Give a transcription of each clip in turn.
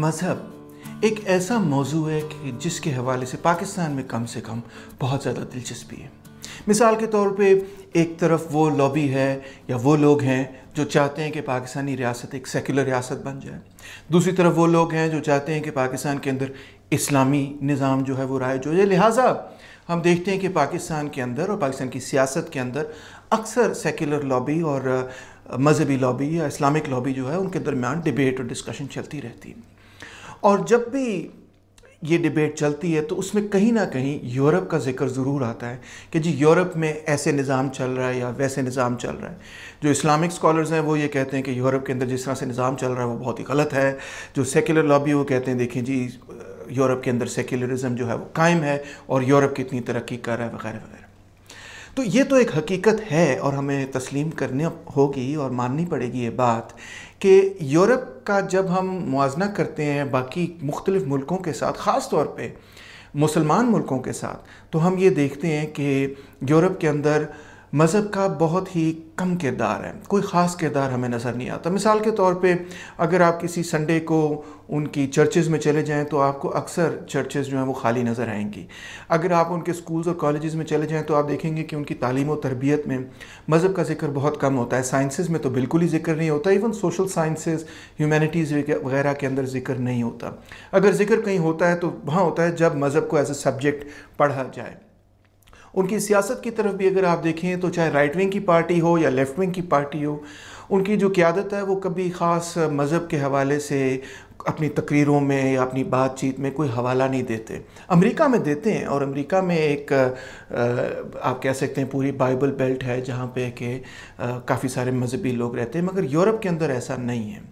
मज़हब एक ऐसा मौजू है कि जिसके हवाले से पाकिस्तान में कम से कम बहुत ज़्यादा दिलचस्पी है मिसाल के तौर पे एक तरफ वो लॉबी है या वो लोग हैं जो चाहते हैं कि पाकिस्तानी रियासत एक सेकुलर रियासत बन जाए दूसरी तरफ वो लोग हैं जो चाहते हैं कि पाकिस्तान के अंदर इस्लामी निज़ाम जो है वो राय जो है लिहाजा हम देखते हैं कि पाकिस्तान के अंदर और पाकिस्तान की सियासत के अंदर अक्सर सेकुलर लॉबी और मजहबी लॉबी या इस्लामिक लॉबी जो है उनके दरमियान डिबेट और डिस्कशन चलती रहती है और जब भी ये डिबेट चलती है तो उसमें कहीं ना कहीं यूरोप का जिक्र ज़रूर आता है कि जी यूरोप में ऐसे निज़ाम चल रहा है या वैसे निज़ाम चल रहा है जो इस्लामिक स्कॉलर्स हैं वो ये कहते हैं कि यूरोप के अंदर जिस तरह से निज़ाम चल रहा है वो बहुत ही गलत है जो सेकुलर लॉबी वो कहते हैं देखें जी यूरोप के अंदर सेकुलरिज़म जो है वो कायम है और यूरोप की इतनी तरक्की कर रहा है वगैरह वगैरह तो ये तो एक हकीकत है और हमें तस्लीम करनी होगी और माननी पड़ेगी ये बात कि यूरोप का जब हम मुजना करते हैं बाकी मुख्तलिफ मुल्कों के साथ ख़ास तौर पर मुसलमान मुल्कों के साथ तो हम ये देखते हैं कि यूरोप के अंदर मज़हब का बहुत ही कम किरदार है कोई ख़ास किरदार हमें नज़र नहीं आता मिसाल के तौर पे अगर आप किसी संडे को उनकी चर्चेज़ में चले जाएं तो आपको अक्सर चर्चेज़ जो हैं वो खाली नज़र आएंगी अगर आप उनके स्कूल्स और कॉलेज़ में चले जाएं तो आप देखेंगे कि उनकी तालीम और तरबियत में मज़हब का जिक्र बहुत कम होता है साइंसेज़ में तो बिल्कुल ही जिक्र नहीं होता इवन सोशल साइंसेज़ ह्यूमैनिटीज़ वगैरह के अंदर जिक्र नहीं होता अगर जिक्र कहीं होता है तो वहाँ होता है जब मज़हब को एज ए सब्जेक्ट पढ़ा जाए उनकी सियासत की तरफ भी अगर आप देखें तो चाहे राइट विंग की पार्टी हो या लेफ्ट विंग की पार्टी हो उनकी जो क्यादत है वो कभी ख़ास मज़हब के हवाले से अपनी तकरीरों में या अपनी बातचीत में कोई हवाला नहीं देते अमेरिका में देते हैं और अमेरिका में एक आप कह सकते हैं पूरी बाइबल बेल्ट है जहाँ पे कि काफ़ी सारे मजहबी लोग रहते हैं मगर यूरोप के अंदर ऐसा नहीं है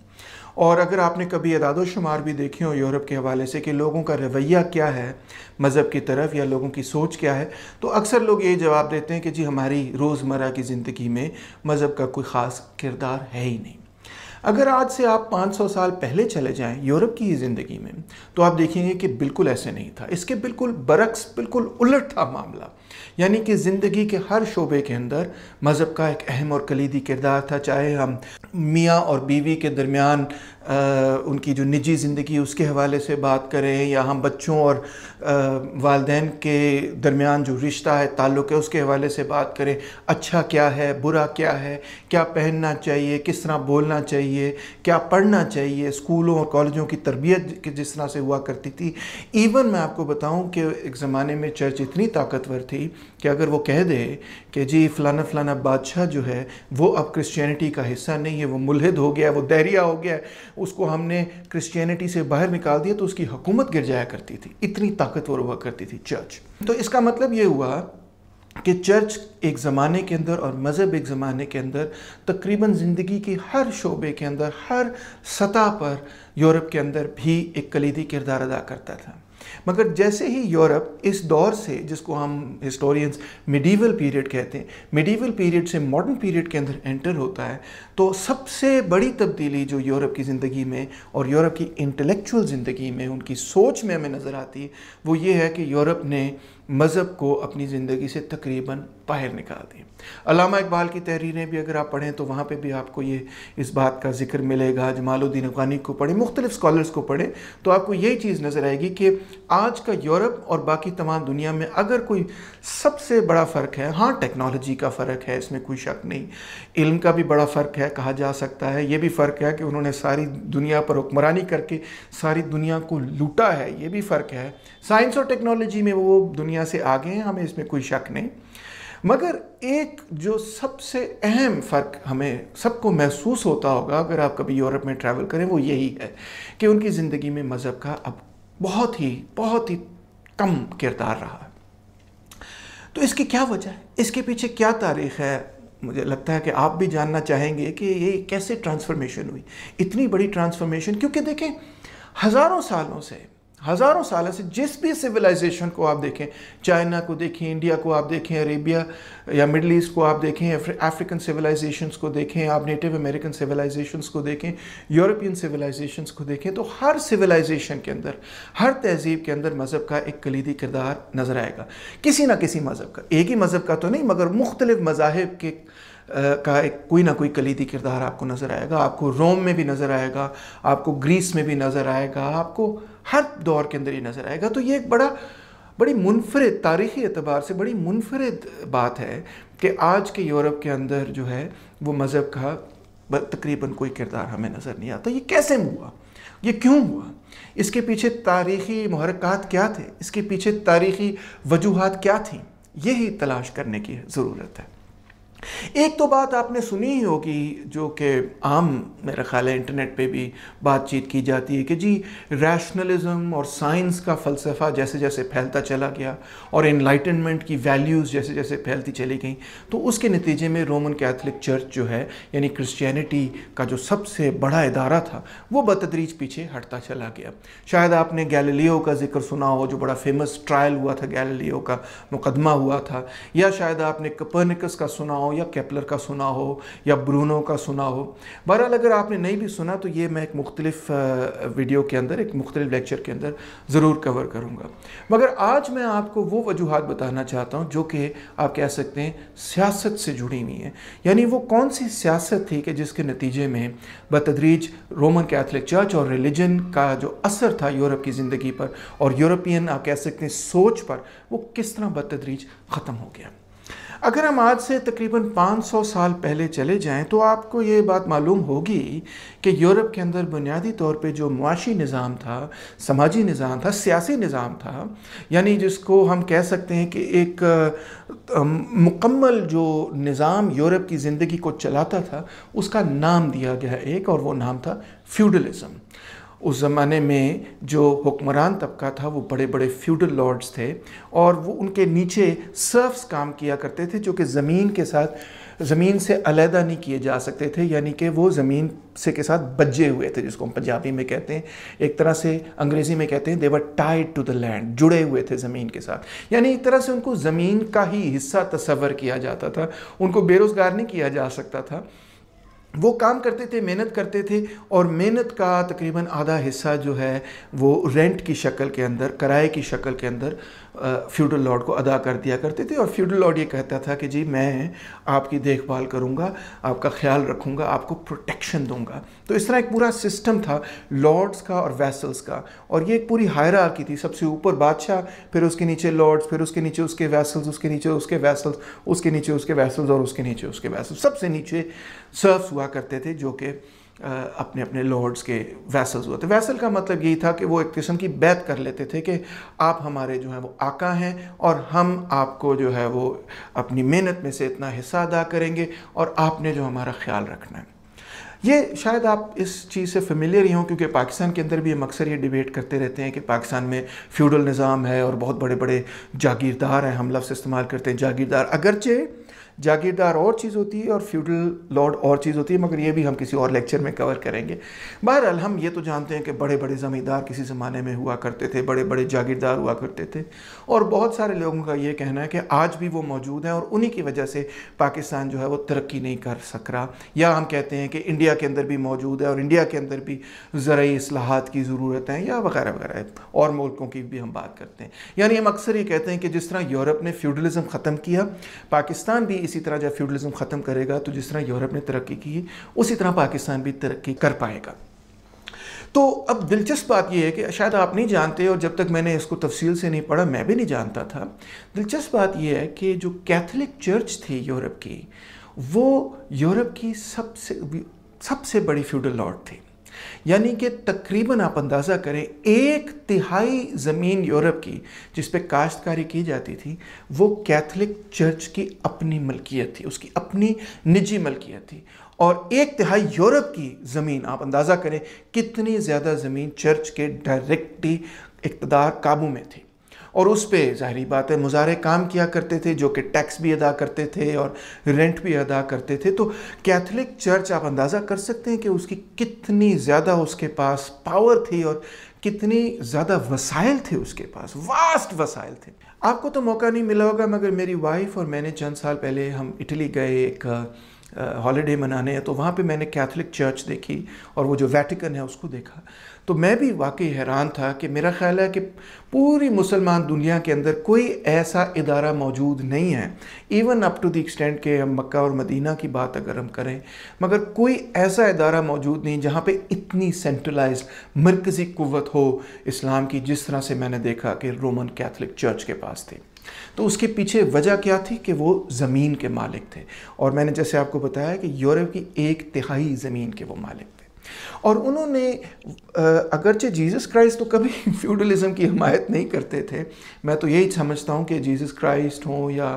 और अगर आपने कभी इदाद शुमार भी देखे हो यूरोप के हवाले से कि लोगों का रवैया क्या है मज़हब की तरफ या लोगों की सोच क्या है तो अक्सर लोग ये जवाब देते हैं कि जी हमारी रोज़मर्रा की ज़िंदगी में मज़हब का कोई ख़ास किरदार है ही नहीं अगर आज से आप 500 साल पहले चले जाएं यूरोप की ही ज़िंदगी में तो आप देखेंगे कि बिल्कुल ऐसे नहीं था इसके बिल्कुल बरक्स बिल्कुल उलट था मामला यानी कि ज़िंदगी के हर शोबे के अंदर मज़हब का एक अहम और कलीदी किरदार था चाहे हम मियाँ और बीवी के दरमियान उनकी जो निजी ज़िंदगी उसके हवाले से बात करें या हम बच्चों और वालदेन के दरमियान जो रिश्ता है ताल्लुक़ है उसके हवाले से बात करें अच्छा क्या है बुरा क्या है क्या पहनना चाहिए किस तरह बोलना चाहिए क्या पढ़ना चाहिए स्कूलों और कॉलेजों की तरबियत जिस तरह से हुआ करती थी इवन मैं आपको बताऊँ कि एक ज़माने में चर्च इतनी ताकतवर थी कि अगर वो कह दे कि जी फ़लाना फ़लाना बादशाह जो है वो अब क्रिश्चैनिटी का हिस्सा नहीं है वो मुलहद हो गया वो दहरिया हो गया है उसको हमने क्रिश्चियनिटी से बाहर निकाल दिया तो उसकी हुकूमत गिर जाया करती थी इतनी ताकतवर हुआ करती थी चर्च तो इसका मतलब ये हुआ कि चर्च एक ज़माने के अंदर और मज़हब एक ज़माने के अंदर तकरीबन ज़िंदगी के हर शोबे के अंदर हर सतह पर यूरोप के अंदर भी एक कलीदी किरदार अदा करता था मगर जैसे ही यूरोप इस दौर से जिसको हम हिस्टोरियंस मिडीवल पीरियड कहते हैं मिडीवल पीरियड से मॉडर्न पीरियड के अंदर एंटर होता है तो सबसे बड़ी तब्दीली जो यूरोप की ज़िंदगी में और यूरोप की इंटेलेक्चुअल ज़िंदगी में उनकी सोच में हमें नज़र आती है वो ये है कि यूरोप ने मज़हब को अपनी ज़िंदगी से तकरीबन बाहर निकाल दें अलामा इकबाल की तहरीरें भी अगर आप पढ़ें तो वहाँ पे भी आपको ये इस बात का जिक्र मिलेगा जमालुद्दीन अफगानी को पढ़ें मुख्तलिफ स्कॉलर्स को पढ़ें तो आपको यही चीज़ नज़र आएगी कि आज का यूरोप और बाकी तमाम दुनिया में अगर कोई सबसे बड़ा फ़र्क है हाँ टेक्नोलॉजी का फ़र्क है इसमें कोई शक नहीं इल्म का भी बड़ा फ़र्क है कहा जा सकता है ये भी फ़र्क है कि उन्होंने सारी दुनिया पर हुक्मरानी करके सारी दुनिया को लूटा है ये भी फ़र्क है साइंस और टेक्नोलॉजी में वो दुनिया से आगे हैं हमें इसमें कोई शक नहीं मगर एक जो सबसे अहम फ़र्क हमें सबको महसूस होता होगा अगर आप कभी यूरोप में ट्रैवल करें वो यही है कि उनकी ज़िंदगी में मज़हब का अब बहुत ही बहुत ही कम किरदार रहा है तो इसकी क्या वजह है इसके पीछे क्या तारीख है मुझे लगता है कि आप भी जानना चाहेंगे कि ये कैसे ट्रांसफॉर्मेशन हुई इतनी बड़ी ट्रांसफॉर्मेशन क्योंकि देखें हज़ारों सालों से हज़ारों साल से जिस भी सिविलाइजेशन को आप देखें चाइना को देखें इंडिया को आप देखें अरेबिया या मिडल ईस्ट को आप देखें अफ्रीकन सिविलाइजेशंस को देखें आप नेटिव अमेरिकन सिविलाइजेशंस को देखें यूरोपियन सिविलाइजेशंस को देखें तो हर सिविलाइजेशन के अंदर हर तहजीब के अंदर मज़हब का एक कलीदी किरदार नज़र आएगा किसी ना किसी मज़हब का एक ही मज़हब का तो नहीं मगर मुख्तलिफ़ मज़ाहब के का एक कोई ना कोई कलीदी किरदार आपको नज़र आएगा आपको रोम में भी नज़र आएगा आपको ग्रीस में भी नज़र आएगा आपको हर दौर के अंदर ये नज़र आएगा तो ये एक बड़ा बड़ी मुनफरद तारीख़ी एतबार से बड़ी मुनफरद बात है कि आज के यूरोप के अंदर जो है वो मज़हब का तकरीबन कोई किरदार हमें नज़र नहीं आता ये कैसे हुआ ये क्यों हुआ इसके पीछे तारीख़ी महरक़ात क्या थे इसके पीछे तारीख़ी वजूहत क्या थी यही तलाश करने की ज़रूरत है एक तो बात आपने सुनी ही होगी जो कि आम मेरा ख्याल है इंटरनेट पे भी बातचीत की जाती है कि जी रैशनलिज्म और साइंस का फ़लसफ़ा जैसे जैसे फैलता चला गया और इनलाइटनमेंट की वैल्यूज़ जैसे जैसे फैलती चली गई तो उसके नतीजे में रोमन कैथलिक चर्च जो है यानी क्रिश्चियनिटी का जो सबसे बड़ा इदारा था वो बतदरीज पीछे हटता चला गया शायद आपने गैलीलियो का जिक्र सुना हो जो बड़ा फेमस ट्रायल हुआ था गैलीलियो का मुकदमा हुआ था या शायद आपने कपर्निकस का सुना हो या कैपलर का सुना हो या ब्रूनो का सुना हो बहरहाल अगर आपने नहीं भी सुना तो ये मैं एक मुख्तलिफ वीडियो के अंदर एक मुख्तलिफ लेक्चर के अंदर ज़रूर कवर करूँगा मगर आज मैं आपको वो वजूहत बताना चाहता हूँ जो कि आप कह सकते हैं सियासत से जुड़ी हुई हैं यानी वो कौन सी सियासत थी कि जिसके नतीजे में बतदरीज रोमन कैथलिक चर्च और रिलीजन का जो असर था यूरोप की ज़िंदगी पर और यूरोपियन आप कह सकते हैं सोच पर वो किस तरह बतदरीज ख़त्म हो गया अगर हम आज से तकरीबन 500 साल पहले चले जाएं तो आपको ये बात मालूम होगी कि यूरोप के अंदर बुनियादी तौर पे जो मुआशी निज़ाम था समाजी निज़ाम था सियासी निज़ाम था यानी जिसको हम कह सकते हैं कि एक मुकम्मल जो निज़ाम यूरोप की ज़िंदगी को चलाता था उसका नाम दिया गया एक और वो नाम था फ्यूडलिज़म उस ज़माने में जो हुक्मरान तबका था वो बड़े बड़े फ्यूडल लॉर्ड्स थे और वो उनके नीचे सर्फ्स काम किया करते थे जो कि ज़मीन के साथ ज़मीन से अलहदा नहीं किए जा सकते थे यानी कि वो ज़मीन से के साथ बजे हुए थे जिसको हम पंजाबी में कहते हैं एक तरह से अंग्रेज़ी में कहते हैं they were tied to the land जुड़े हुए थे ज़मीन के साथ यानी एक तरह से उनको ज़मीन का ही हिस्सा तस्वर किया जाता था उनको बेरोज़गार नहीं किया जा सकता था वो काम करते थे मेहनत करते थे और मेहनत का तकरीबन आधा हिस्सा जो है वो रेंट की शक्ल के अंदर किराए की शक्ल के अंदर फ्यूडल लॉर्ड को अदा कर दिया करते थे और फ्यूडल लॉर्ड ये कहता था कि जी मैं आपकी देखभाल करूँगा आपका ख्याल रखूँगा आपको प्रोटेक्शन दूंगा तो इस तरह एक पूरा सिस्टम था लॉर्ड्स का और वैसल्स का और ये एक पूरी हायरार्की थी सबसे ऊपर बादशाह फिर उसके नीचे लॉर्ड्स फिर उसके नीचे उसके वैसल्स उसके नीचे उसके वैसल्स उसके नीचे उसके वैसल्स और उसके नीचे उसके वैसल्स सबसे नीचे सर्व्स हुआ करते थे जो कि अपने अपने लॉर्ड्स के वैसल्स हुआ थे वैसल का मतलब यही था कि वो एक किस्म की बैत कर लेते थे कि आप हमारे जो है वो आका हैं और हम आपको जो है वो अपनी मेहनत में से इतना हिस्सा अदा करेंगे और आपने जो हमारा ख्याल रखना है ये शायद आप इस चीज़ से फेमिलियर ही हों क्योंकि पाकिस्तान के अंदर भी हम अक्सर ये डिबेट करते रहते हैं कि पाकिस्तान में फ्यूडल निज़ाम है और बहुत बड़े बड़े जागीरदार हैं हम लफ्स इस्तेमाल करते हैं जागीरदार अगरचे जागीरदार और चीज़ होती है और फ्यूडल लॉर्ड और चीज़ होती है मगर ये भी हम किसी और लेक्चर में कवर करेंगे बहरहाल हम ये तो जानते हैं कि बड़े बड़े ज़मींदार किसी ज़माने में हुआ करते थे बड़े बड़े जागीरदार हुआ करते थे और बहुत सारे लोगों का ये कहना है कि आज भी वो मौजूद हैं और उन्हीं की वजह से पाकिस्तान जो है वो तरक्की नहीं कर सक रहा या हम कहते हैं कि इंडिया के अंदर भी मौजूद है और इंडिया के अंदर भी ज़रूरी असलाहत की ज़रूरत है या वगैरह वगैरह और मुल्कों की भी हम बात करते हैं यानी हम अक्सर ये कहते हैं कि जिस तरह यूरोप ने फ्यूडलिज़म ख़त्म किया पाकिस्तान भी इसी तरह जब फ्यूडलिज्म ख़त्म करेगा तो जिस तरह यूरोप ने तरक्की की उसी तरह पाकिस्तान भी तरक्की कर पाएगा तो अब दिलचस्प बात यह है कि शायद आप नहीं जानते और जब तक मैंने इसको तफसील से नहीं पढ़ा मैं भी नहीं जानता था दिलचस्प बात यह है कि जो कैथलिक चर्च थी यूरोप की वो यूरोप की सबसे सबसे बड़ी फ्यूडल लॉर्ड थी यानी कि तकरीबन आप अंदाज़ा करें एक तिहाई ज़मीन यूरोप की जिस पर काश्तकारी की जाती थी वो कैथलिक चर्च की अपनी मलकियत थी उसकी अपनी निजी मलकियत थी और एक तिहाई यूरोप की ज़मीन आप अंदाज़ा करें कितनी ज़्यादा ज़मीन चर्च के डायरेक्टली इकतदार काबू में थी और उस पर ज़ाहरी बात है मुजाहरे काम किया करते थे जो कि टैक्स भी अदा करते थे और रेंट भी अदा करते थे तो कैथलिक चर्च आप अंदाज़ा कर सकते हैं कि उसकी कितनी ज़्यादा उसके पास पावर थी और कितनी ज़्यादा वसाइल थे उसके पास वास्ट वसाइल थे आपको तो मौका नहीं मिला होगा मगर मेरी वाइफ और मैंने चंद साल पहले हम इटली गए एक हॉलीडे मनाने तो वहाँ पे मैंने कैथलिक चर्च देखी और वो जो वैटिकन है उसको देखा तो मैं भी वाकई हैरान था कि मेरा ख्याल है कि पूरी मुसलमान दुनिया के अंदर कोई ऐसा इदारा मौजूद नहीं है even up to the extent के हम मक्का और मदीना की बात अगर हम करें मगर कोई ऐसा इदारा मौजूद नहीं जहाँ पे इतनी सेंट्रलाइज मरकज़ी कुत हो इस्लाम की जिस तरह से मैंने देखा कि रोमन कैथलिक चर्च के पास थी तो उसके पीछे वजह क्या थी कि वो ज़मीन के मालिक थे और मैंने जैसे आपको बताया कि यूरोप की एक तिहाई ज़मीन के वो मालिक और उन्होंने अगरचे जीसस क्राइस्ट तो कभी फ्यूडलिज़्म की हमायत नहीं करते थे मैं तो यही समझता हूँ कि जीसस क्राइस्ट हों या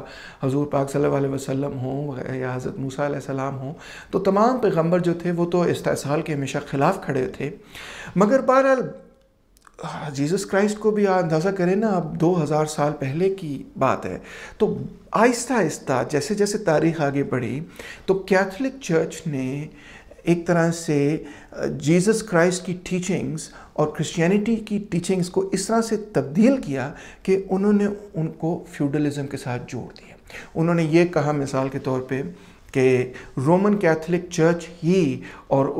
हजूर पाक सल्लल्लाहु अलैहि वसल्लम हों या हज़रत मूसा सलाम हों तो तमाम पैगम्बर जो थे वो तो इस्तेसाल के हमेशा ख़िलाफ़ खड़े थे मगर बहरहाल हाँ, जीसस क्राइस्ट को भी अंदाज़ा करें ना अब 2000 साल पहले की बात है तो आहिस्ता आहिस्ता जैसे जैसे तारीख आगे बढ़ी तो कैथलिक चर्च ने एक तरह से जीसस क्राइस्ट की टीचिंग्स और क्रिश्चियनिटी की टीचिंग्स को इस तरह से तब्दील किया कि उन्होंने उनको फ्यूडलिज़्म के साथ जोड़ दिया उन्होंने ये कहा मिसाल के तौर पे कि रोमन कैथोलिक चर्च ही और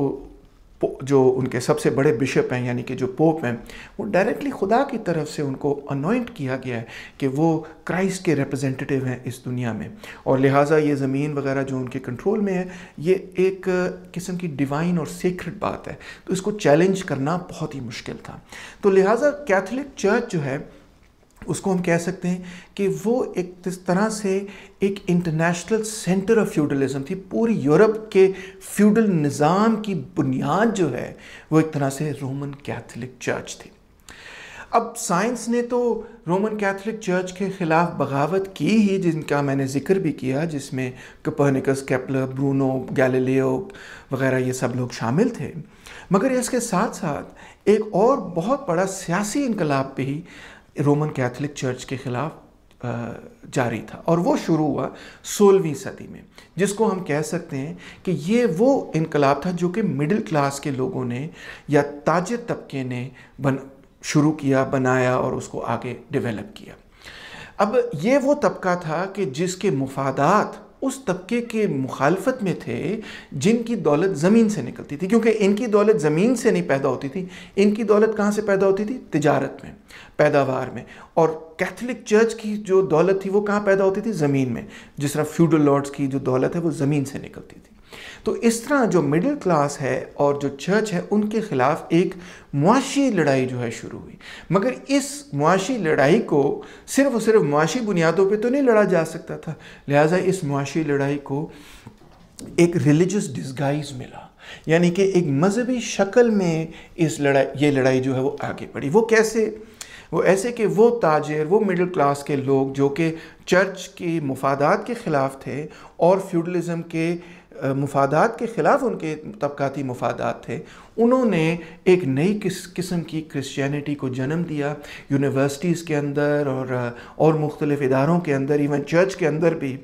जो उनके सबसे बड़े बिशप हैं यानी कि जो पोप हैं वो डायरेक्टली खुदा की तरफ से उनको अनोइंट किया गया है कि वो क्राइस्ट के रिप्रेजेंटेटिव हैं इस दुनिया में और लिहाजा ये ज़मीन वगैरह जो उनके कंट्रोल में है ये एक किस्म की डिवाइन और सीक्रेट बात है तो इसको चैलेंज करना बहुत ही मुश्किल था तो लिहाजा कैथलिक चर्च जो है उसको हम कह सकते हैं कि वो एक तरह से एक इंटरनेशनल सेंटर ऑफ फ्यूडलिज़म थी पूरी यूरोप के फ्यूडल निज़ाम की बुनियाद जो है वो एक तरह से रोमन कैथोलिक चर्च थी अब साइंस ने तो रोमन कैथोलिक चर्च के ख़िलाफ़ बगावत की ही जिनका मैंने ज़िक्र भी किया जिसमें कपर्निकस कैपलर ब्रूनो गैलीलियो वगैरह ये सब लोग शामिल थे मगर इसके साथ साथ एक और बहुत बड़ा सियासी इनकलाब भी रोमन कैथोलिक चर्च के खिलाफ जारी था और वो शुरू हुआ सोलहवीं सदी में जिसको हम कह सकते हैं कि ये वो इनकलाब था जो कि मिडिल क्लास के लोगों ने या ताजर तबके ने बन शुरू किया बनाया और उसको आगे डेवलप किया अब ये वो तबका था कि जिसके मुफादात उस तबके के मुखालफत में थे जिनकी दौलत ज़मीन से निकलती थी क्योंकि इनकी दौलत ज़मीन से नहीं पैदा होती थी इनकी दौलत कहाँ से पैदा होती थी तिजारत में पैदावार में और कैथलिक चर्च की जो दौलत थी वो कहाँ पैदा होती थी ज़मीन में जिस तरह फ्यूडल लॉर्ड्स की जो दौलत है वो ज़मीन से निकलती थी तो इस तरह जो मिडिल क्लास है और जो चर्च है उनके ख़िलाफ़ एक मुआशी लड़ाई जो है शुरू हुई मगर इस मुआशी लड़ाई को सिर्फ और सिर्फ मुआशी बुनियादों पे तो नहीं लड़ा जा सकता था लिहाजा इस मुआशी लड़ाई को एक रिलीजस डिस्गाइज मिला यानी कि एक मजहबी शक्ल में इस लड़ाई ये लड़ाई जो है वो आगे बढ़ी वो कैसे वो ऐसे कि वो ताजर वो मिडिल क्लास के लोग जो कि चर्च के मफादात के ख़िलाफ़ थे और फ्यूडलिज़म के मुफादात के ख़िलाफ़ उनके तबकती मफादात थे उन्होंने एक नई किस किस्म की क्रिश्चियनिटी को जन्म दिया यूनिवर्सिटीज़ के अंदर और और मुख्तलिफ़ इदारों के अंदर इवन चर्च के अंदर भी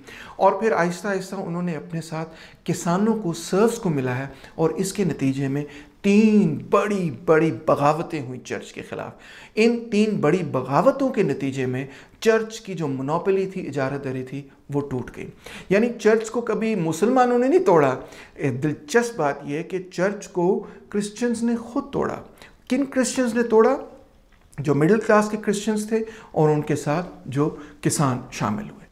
और फिर आहिस्ता आहिस्ता उन्होंने अपने साथ किसानों को सर्व्स को मिलाया और इसके नतीजे में तीन बड़ी बड़ी बगावतें हुई चर्च के खिलाफ इन तीन बड़ी बगावतों के नतीजे में चर्च की जो मोनोपली थी इजारत दरी थी वो टूट गई यानी चर्च को कभी मुसलमानों ने नहीं तोड़ा दिलचस्प बात यह कि चर्च को क्रिश्चियंस ने खुद तोड़ा किन क्रिश्चियंस ने तोड़ा जो मिडिल क्लास के क्रिश्चियंस थे और उनके साथ जो किसान शामिल हुए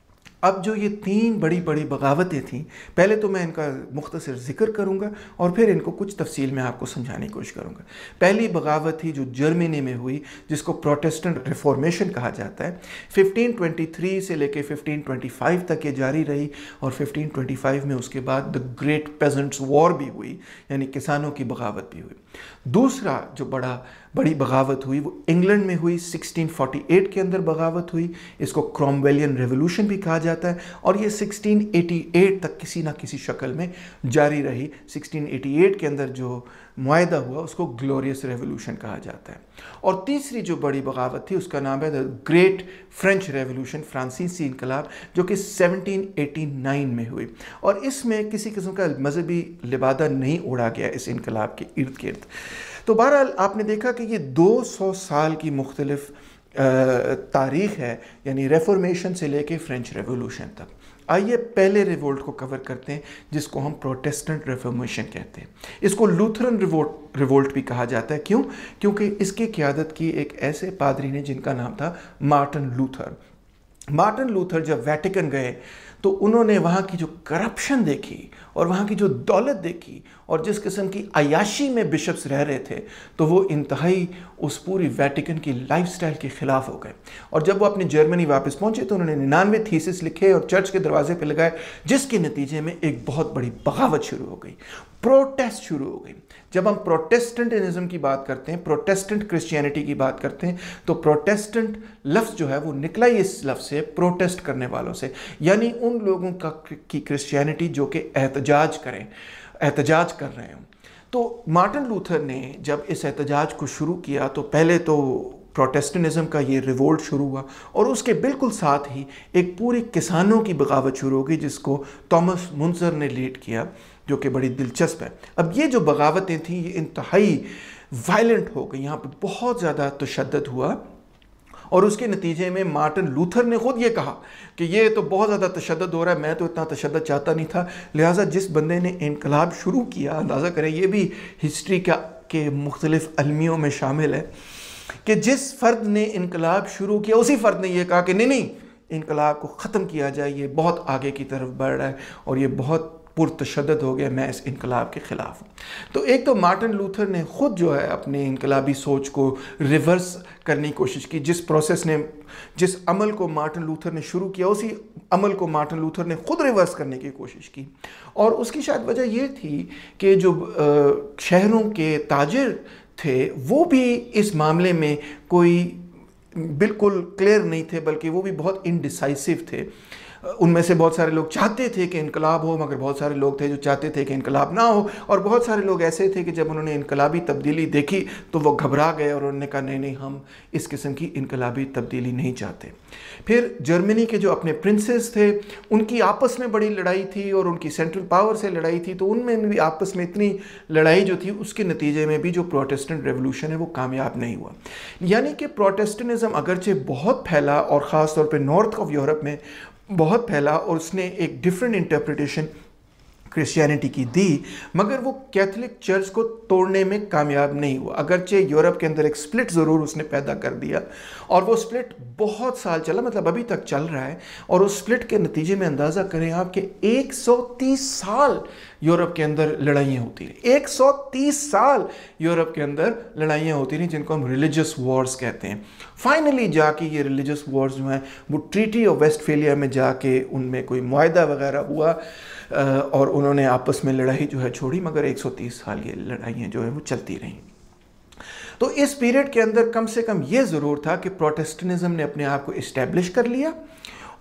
अब जो ये तीन बड़ी बड़ी बगावतें थीं पहले तो मैं इनका मुख्तर ज़िक्र करूँगा और फिर इनको कुछ तफसील में आपको समझाने की कोशिश करूँगा पहली बगावत थी जो जर्मनी में हुई जिसको प्रोटेस्टेंट रिफॉर्मेशन कहा जाता है 1523 से लेकर 1525 तक ये जारी रही और 1525 में उसके बाद द ग्रेट पेजेंट्स वॉर भी हुई यानी किसानों की बगावत भी हुई दूसरा जो बड़ा बड़ी बगावत हुई वो इंग्लैंड में हुई 1648 के अंदर बगावत हुई इसको क्रॉमवेलियन रेवोल्यूशन भी कहा जाता है और ये 1688 तक किसी ना किसी शक्ल में जारी रही 1688 के अंदर जो माहा हुआ उसको ग्लोरियस रेवोल्यूशन कहा जाता है और तीसरी जो बड़ी बगावत थी उसका नाम है द ग्रेट फ्रेंच रेवोल्यूशन फ्रांसीसी इनकलाब जो कि 1789 में हुई और इसमें किसी किस्म का मजहबी लिबादा नहीं उड़ा गया इस इनकलाब के इर्द गिर्द तो बहरहाल आपने देखा कि ये 200 साल की मुख्तलफ़ तारीख़ है यानी रेफॉर्मेशन से लेके फ्रेंच रेवोल्यूशन तक आइए पहले रिवोल्ट को कवर करते हैं जिसको हम प्रोटेस्टेंट रिफॉर्मेशन कहते हैं इसको लूथरन रिवोल्ट रिवोल्ट भी कहा जाता है क्यों क्योंकि इसकी क्यादत की एक ऐसे पादरी ने जिनका नाम था मार्टिन लूथर मार्टिन लूथर जब वैटिकन गए तो उन्होंने वहाँ की जो करप्शन देखी और वहाँ की जो दौलत देखी और जिस किस्म की अयाशी में बिशप्स रह रहे थे तो वो इंतहाई उस पूरी वैटिकन की लाइफस्टाइल के ख़िलाफ़ हो गए और जब वो अपने जर्मनी वापस पहुँचे तो उन्होंने निन्यानवे थीसिस लिखे और चर्च के दरवाजे पर लगाए जिसके नतीजे में एक बहुत बड़ी बगावत शुरू हो गई प्रोटेस्ट शुरू हो गई जब हम प्रोटेस्टेंटिज्म की बात करते हैं प्रोटेस्टेंट क्रिश्चियनिटी की बात करते हैं तो प्रोटेस्टेंट लफ्ज़ जो है वो निकला ही इस लफ्ज़ से प्रोटेस्ट करने वालों से यानी उन लोगों का की क्रिश्चियनिटी जो कि एहतजाज करें एहतजाज कर रहे हैं तो मार्टिन लूथर ने जब इस एहतजाज को शुरू किया तो पहले तो प्रोटेस्टनिज़म का ये रिवोल्ट शुरू हुआ और उसके बिल्कुल साथ ही एक पूरी किसानों की बगावत शुरू हो गई जिसको थॉमस मुंसर ने लीड किया जो कि बड़ी दिलचस्प है अब ये जो बगावतें थीं ये इंतहाई वायलेंट हो गई यहाँ पर बहुत ज़्यादा तशद हुआ और उसके नतीजे में मार्टिन लूथर ने खुद ये कहा कि ये तो बहुत ज़्यादा तशद हो रहा है मैं तो इतना तशद चाहता नहीं था लिहाजा जिस बंदे ने इनकलाब शुरू किया अंदाज़ा करें ये भी हिस्ट्री का के मुख्तलिफ अलमियों में शामिल है कि जिस फ़र्द ने इनकलाब शुरू किया उसी फ़र्द ने यह कहा कि नहीं नहीं इनकलाब को ख़त्म किया जाए ये बहुत आगे की तरफ बढ़ रहा है और ये बहुत पुरतशद हो गया मैं इस इनकलाब के ख़िलाफ़ हूँ तो एक तो मार्टिन लूथर ने ख़ुद जो है अपने इनकलाबी सोच को रिवर्स करने की कोशिश की जिस प्रोसेस ने जिस अमल को मार्टिन लूथर ने शुरू किया उसी अमल को मार्टिन लूथर ने ख़ुद रिवर्स करने की कोशिश की और उसकी शायद वजह यह थी कि जो शहरों के ताजर थे वो भी इस मामले में कोई बिल्कुल क्लियर नहीं थे बल्कि वो भी बहुत इनडिसाइसिव थे उनमें से बहुत सारे लोग चाहते थे कि इनकलाब हो मगर बहुत सारे लोग थे जो चाहते थे कि इनकलाब ना हो और बहुत सारे लोग ऐसे थे कि जब उन्होंने इनकलाबी तब्दीली देखी तो वो घबरा गए और उन्होंने कहा नहीं नहीं हम इस किस्म की इनकलाबी तब्दीली नहीं चाहते फिर जर्मनी के जो अपने प्रिंसेस थे उनकी आपस में बड़ी लड़ाई थी और उनकी सेंट्रल पावर से लड़ाई थी तो उनमें भी आपस में इतनी लड़ाई जो थी उसके नतीजे में भी जो प्रोटेस्टेंट रेवोल्यूशन है वो कामयाब नहीं हुआ यानी कि प्रोटेस्टनिज़म अगरचे बहुत फैला और ख़ास तौर पर नॉर्थ ऑफ यूरोप में बहुत फैला और उसने एक डिफरेंट इंटरप्रिटेशन क्रिश्चियनिटी की दी मगर वो कैथलिक चर्च को तोड़ने में कामयाब नहीं हुआ अगरचे यूरोप के अंदर एक स्प्लिट ज़रूर उसने पैदा कर दिया और वो स्प्लिट बहुत साल चला मतलब अभी तक चल रहा है और उस स्प्लिट के नतीजे में अंदाज़ा करें आप कि 130 साल यूरोप के अंदर लड़ाइयाँ होती रही 130 साल यूरोप के अंदर लड़ाइयाँ होती रहीं जिनको हम रिलीजियस वॉर्स कहते हैं फाइनली जाके ये रिलीजियस वॉर्स जो हैं वो ट्रीटी ऑफ वेस्ट में जाके उनमें कोई माहा वगैरह हुआ और उन्होंने आपस में लड़ाई जो है छोड़ी मगर 130 साल ये लड़ाइयाँ जो है वो चलती रहीं तो इस पीरियड के अंदर कम से कम ये ज़रूर था कि प्रोटेस्टनिज़म ने अपने आप को इस्टेब्लिश कर लिया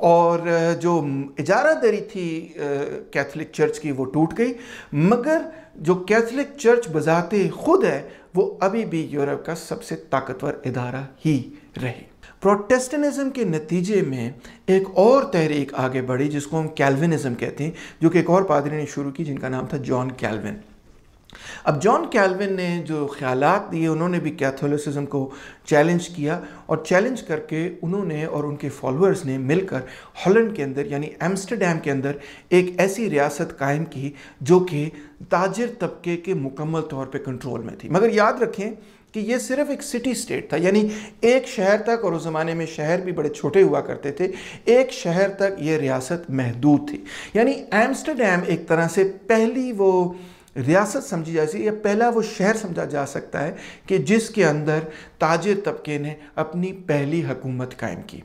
और जो इजारा दरी थी कैथलिक चर्च की वो टूट गई मगर जो कैथलिक चर्च बजाते खुद है वो अभी भी यूरोप का सबसे ताकतवर इदारा ही रही प्रोटेस्टनिज्म के नतीजे में एक और तहरीक आगे बढ़ी जिसको हम कैलविनिज्म कहते हैं जो कि एक और पादरी ने शुरू की जिनका नाम था जॉन कैलविन अब जॉन कैलविन ने जो ख्याल दिए उन्होंने भी कैथोलिसिज्म को चैलेंज किया और चैलेंज करके उन्होंने और उनके फॉलोअर्स ने मिलकर हॉलैंड के अंदर यानी एम्स्टरडेम के अंदर एक ऐसी रियासत कायम की जो कि ताजिर तबके के मुकम्मल तौर पे कंट्रोल में थी मगर याद रखें कि ये सिर्फ एक सिटी स्टेट था यानी एक शहर तक और उस ज़माने में शहर भी बड़े छोटे हुआ करते थे एक शहर तक ये रियासत महदूद थी यानी एम्स्टरडेम एक तरह से पहली वो रियासत समझी जा सकती या पहला वो शहर समझा जा सकता है कि जिसके अंदर ताजर तबके ने अपनी पहली हुकूमत कायम की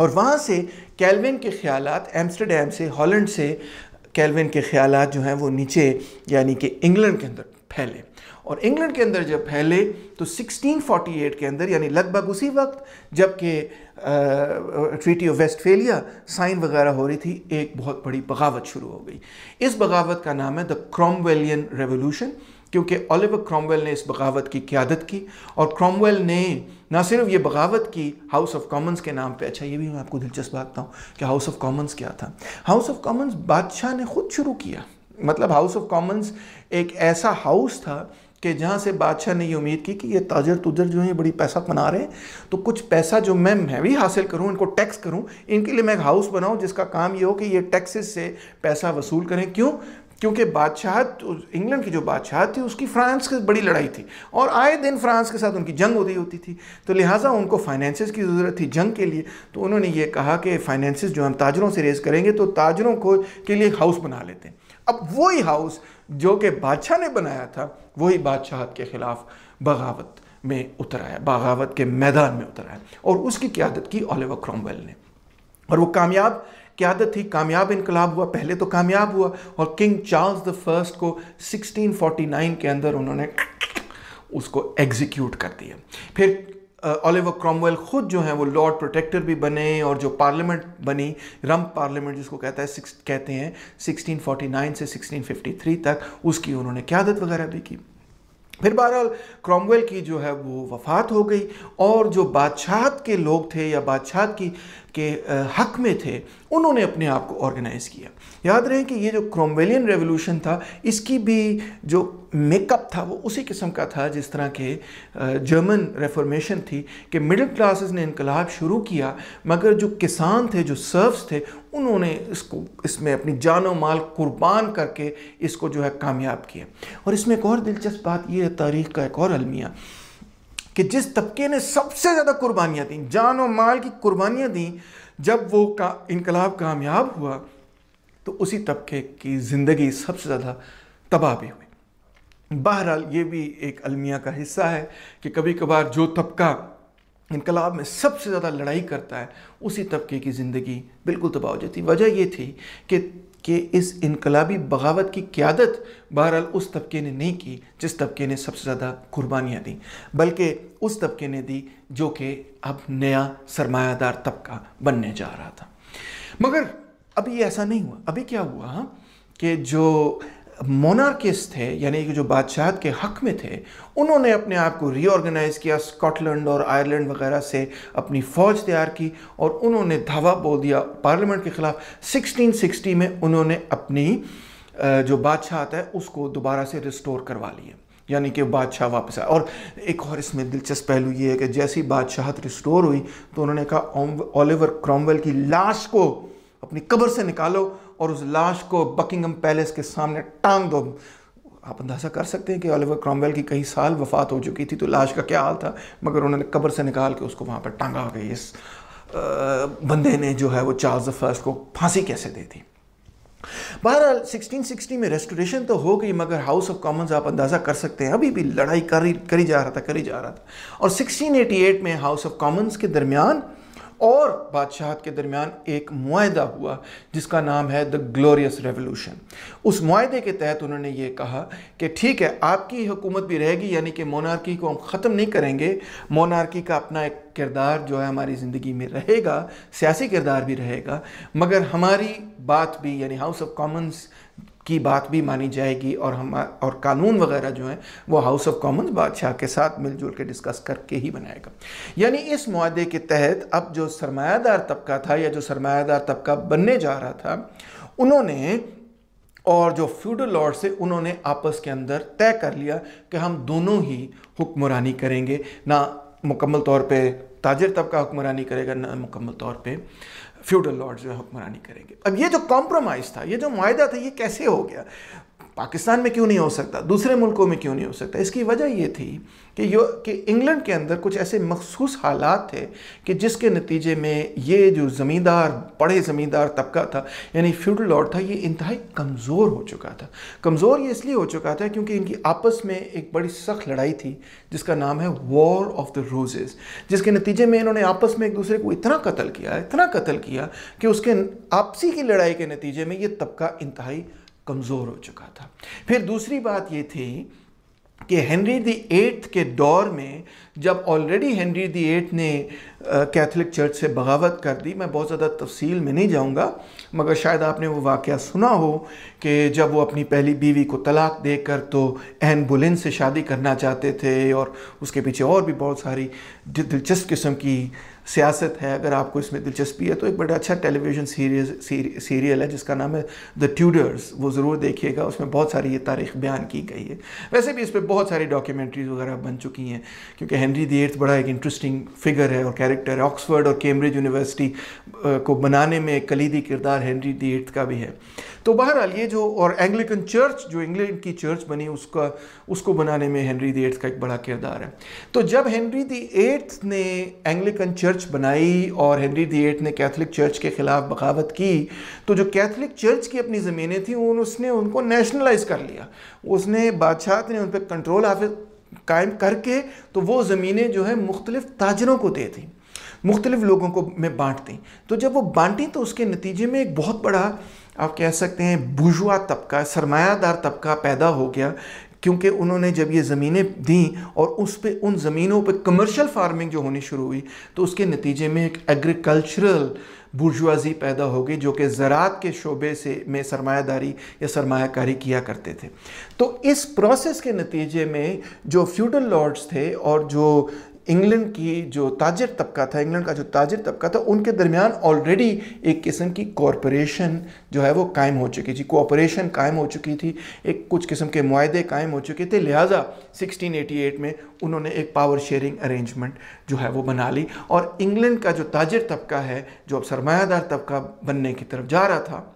और वहाँ से कैलविन के ख्याल एम्स्टरडेम से हॉलैंड से कैलविन के ख्याल जो हैं वो नीचे यानी कि इंग्लैंड के अंदर फैले और इंग्लैंड के अंदर जब फैले तो 1648 के अंदर यानी लगभग उसी वक्त जबकि ट्रीटी ऑफ वेस्टफेलिया साइन वगैरह हो रही थी एक बहुत बड़ी बगावत शुरू हो गई इस बगावत का नाम है द क्रॉमवेलियन रेवोल्यूशन क्योंकि ओलिवर क्रॉमवेल ने इस बगावत की क्यादत की और क्रॉमवेल ने ना सिर्फ ये बगावत की हाउस ऑफ कॉमन्स के नाम पे अच्छा ये भी मैं आपको दिलचस्प बताता हूँ कि हाउस ऑफ कॉमन्स क्या था हाउस ऑफ कॉमन्स बादशाह ने खुद शुरू किया मतलब हाउस ऑफ कॉमन्स एक ऐसा हाउस था कि जहाँ से बादशाह ने ये उम्मीद की कि ये ताजर तुजर जो है बड़ी पैसा बना रहे हैं तो कुछ पैसा जो मैं मैं भी हासिल करूँ इनको टैक्स करूँ इनके लिए मैं एक हाउस बनाऊँ जिसका काम ये हो कि ये टैक्सेस से पैसा वसूल करें क्यों क्योंकि बादशाह तो, इंग्लैंड की जो बादशाह थी उसकी फ्रांस के बड़ी लड़ाई थी और आए दिन फ्रांस के साथ उनकी जंग रही होती थी तो लिहाजा उनको फाइनेंस की ज़रूरत थी जंग के लिए तो उन्होंने ये कहा कि फाइनेंस जो हम ताजरों से रेज करेंगे तो ताजरों को के लिए हाउस बना लेते हैं अब वही हाउस जो कि बादशाह ने बनाया था वही बादशाह के ख़िलाफ़ बगावत में उतर आया बगावत के मैदान में उतर आया और उसकी क्यादत की ओलिवर क्रॉमवेल ने और वो कामयाब क्यादत थी कामयाब इनकलाब हुआ पहले तो कामयाब हुआ और किंग चार्ल्स द फर्स्ट को 1649 के अंदर उन्होंने उसको एग्जीक्यूट कर दिया फिर ओलिवर क्रॉमवेल खुद जो है वो लॉर्ड प्रोटेक्टर भी बने और जो पार्लियामेंट बनी रंप पार्लियामेंट जिसको कहता है कहते हैं 1649 से 1653 तक उसकी उन्होंने क्यादत वगैरह भी की फिर बहरहाल क्रॉमवेल की जो है वो वफ़ात हो गई और जो बादशाहत के लोग थे या बादशाहत की के हक में थे उन्होंने अपने आप को ऑर्गेनाइज़ किया याद रहे कि ये जो क्रोमवेलियन रेवोल्यूशन था इसकी भी जो मेकअप था वो उसी किस्म का था जिस तरह के जर्मन रेफॉर्मेशन थी कि मिडिल क्लासेस ने इनकलाब शुरू किया मगर जो किसान थे जो सर्व्स थे उन्होंने इसको इसमें अपनी जान व माल कुर्बान करके इसको जो है कामयाब किया और इसमें एक और दिलचस्प बात यह है तारीख़ का एक और अलमिया कि जिस तबके ने सबसे ज़्यादा कुर्बानियाँ दी जान और माल की कुर्बानियाँ दी जब वो का इनकलाब कामयाब हुआ तो उसी तबके की ज़िंदगी सबसे ज़्यादा तबाह भी हुई बहरहाल ये भी एक अलमिया का हिस्सा है कि कभी कभार जो तबका इनकलाब में सबसे ज़्यादा लड़ाई करता है उसी तबके की ज़िंदगी बिल्कुल तबाह हो जाती वजह यह थी कि कि इस इनकलाबी बगावत की क्यादत बहरहाल उस तबके ने नहीं की जिस तबके ने सबसे ज़्यादा कुर्बानियाँ दी बल्कि उस तबके ने दी जो कि अब नया सरमायादार तबका बनने जा रहा था मगर अभी ऐसा नहीं हुआ अभी क्या हुआ कि जो मोनार्किस्ट थे यानी कि जो बादशाहत के हक में थे उन्होंने अपने आप को रीऑर्गेनाइज किया स्कॉटलैंड और आयरलैंड वगैरह से अपनी फ़ौज तैयार की और उन्होंने धावा बोल दिया पार्लियामेंट के ख़िलाफ़ 1660 में उन्होंने अपनी जो बादशाहत है उसको दोबारा से रिस्टोर करवा लिए यानी कि बादशाह वापस आया और एक और इसमें दिलचस्प पहलू ये है कि जैसी बादशाहत रिस्टोर हुई तो उन्होंने कहा ओलिवर क्रॉमवेल की लाश को अपनी कब्र से निकालो और उस लाश को बकिंगम पैलेस के सामने टांग दो आप अंदाज़ा कर सकते हैं कि ओलिवर क्रॉमवेल की कई साल वफात हो चुकी थी तो लाश का क्या हाल था मगर उन्होंने कब्र से निकाल के उसको वहाँ पर टांगा गई इस बंदे ने जो है वो चार्ल्स द फर्स्ट को फांसी कैसे दे दी बहरहाल 1660 में रेस्टोरेशन तो हो गई मगर हाउस ऑफ कॉमन्स आप अंदाज़ा कर सकते हैं अभी भी लड़ाई करी करी जा रहा था करी जा रहा था और 1688 में हाउस ऑफ कॉमन्स के दरमियान और बादशाहत के दरमियान एक माहा हुआ जिसका नाम है द ग्लोरियस रेवोल्यूशन उस माहे के तहत उन्होंने ये कहा कि ठीक है आपकी हुकूमत भी रहेगी यानी कि मोनार्की को हम ख़त्म नहीं करेंगे मोनार्की का अपना एक किरदार जो है हमारी ज़िंदगी में रहेगा सियासी किरदार भी रहेगा मगर हमारी बात भी यानी हाउस ऑफ कॉमन्स की बात भी मानी जाएगी और हम और कानून वगैरह जो हैं वो हाउस ऑफ कॉमन्स बादशाह के साथ मिलजुल के डिस्कस करके ही बनाएगा यानी इस माहे के तहत अब जो सरमायादार तबका था या जो सरमायादार तबका बनने जा रहा था उन्होंने और जो फ्यूडल लॉर्ड से उन्होंने आपस के अंदर तय कर लिया कि हम दोनों ही हुक्मरानी करेंगे ना मुकम्मल तौर पे ताजर तबका हुक्मरानी करेगा ना मुकम्मल तौर पे फ्यूडल लॉर्ड जो है हुक्मरानी करेंगे अब ये जो कॉम्प्रोमाइज़ था ये जो माह था ये कैसे हो गया पाकिस्तान में क्यों नहीं हो सकता दूसरे मुल्कों में क्यों नहीं हो सकता इसकी वजह ये थी कि यो कि इंग्लैंड के अंदर कुछ ऐसे मखसूस हालात थे कि जिसके नतीजे में ये जो ज़मींदार बड़े ज़मींदार तबका था यानी फ्यूडल लॉर्ड था ये इंतहाई कमज़ोर हो चुका था कमज़ोर ये इसलिए हो चुका था क्योंकि इनकी आपस में एक बड़ी सख्त लड़ाई थी जिसका नाम है वॉर ऑफ द रोजेज़ जिसके नतीजे में इन्होंने आपस में एक दूसरे को इतना कत्ल किया इतना कत्ल किया कि उसके आपसी की लड़ाई के नतीजे में ये तबका इंतहाई कमज़ोर हो चुका था फिर दूसरी बात ये थी कि हेनरी दी एट्थ के दौर में जब ऑलरेडी हेनरी दी एट्थ ने कैथलिक चर्च से बगावत कर दी मैं बहुत ज़्यादा तफसील में नहीं जाऊँगा मगर शायद आपने वो वाक़ सुना हो कि जब वो अपनी पहली बीवी को तलाक देकर तो एन बुलिन से शादी करना चाहते थे और उसके पीछे और भी बहुत सारी दिलचस्प किस्म की सियासत है अगर आपको इसमें दिलचस्पी है तो एक बड़ा अच्छा टेलीविज़न सीरियल सीरियल है जिसका नाम है द ट्यूडर्स वो ज़रूर देखिएगा उसमें बहुत सारी ये तारीख बयान की गई है वैसे भी इस पर बहुत सारी डॉक्यूमेंट्रीज वगैरह बन चुकी हैं क्योंकि हेनरी दी एर्थ बड़ा एक इंटरेस्टिंग फिगर है और कैरेक्टर है ऑक्सफर्ड और कैम्ब्रिज यूनिवर्सिटी को बनाने में एक कलीदी किरदार हेनरी दी एर्थ का भी है तो बहरहाल ये जो और एंग्लिकन चर्च जो इंग्लैंड की चर्च बनी उसका उसको बनाने में हेनरी दी एट्थ का एक बड़ा किरदार है तो जब हेनरी दी एट्थ ने एंग्लिकन चर्च बनाई और हेनरी दी एट्थ ने कैथलिक चर्च के ख़िलाफ़ बगावत की तो जो कैथलिक चर्च की अपनी ज़मीनें थी उन उसने उनको नेशनलाइज कर लिया उसने बादशाह ने उन पर कंट्रोल हाफिज कायम करके तो वो ज़मीनें जो है मुख्तलिफ ताजरों को दे दी मुख्तलिफ लोगों को में बांट दी तो जब वो बांटी तो उसके नतीजे में एक बहुत बड़ा आप कह सकते हैं बुजुआ तबका सरमायादार तबका पैदा हो गया क्योंकि उन्होंने जब ये ज़मीनें दी और उस पर उन ज़मीनों पर कमर्शियल फार्मिंग जो होनी शुरू हुई तो उसके नतीजे में एक एग्रीकल्चरल बुर्जुआजी पैदा हो गई जो कि ज़रात के शोबे से में सरमायादारी या सरमाकारी किया करते थे तो इस प्रोसेस के नतीजे में जो फ्यूडल लॉर्ड्स थे और जो इंग्लैंड की जो ताजर तबका था इंग्लैंड का जो ताजर तबका था उनके दरमियान ऑलरेडी एक किस्म की कॉरपोरेशन जो है वो कायम हो चुकी थी कोऑपरेशन कायम हो चुकी थी एक कुछ किस्म के माहे कायम हो चुके थे लिहाजा 1688 में उन्होंने एक पावर शेयरिंग अरेंजमेंट जो है वो बना ली और इंग्लैंड का जो ताजर तबका है जो अब सरमायादार तबका बनने की तरफ जा रहा था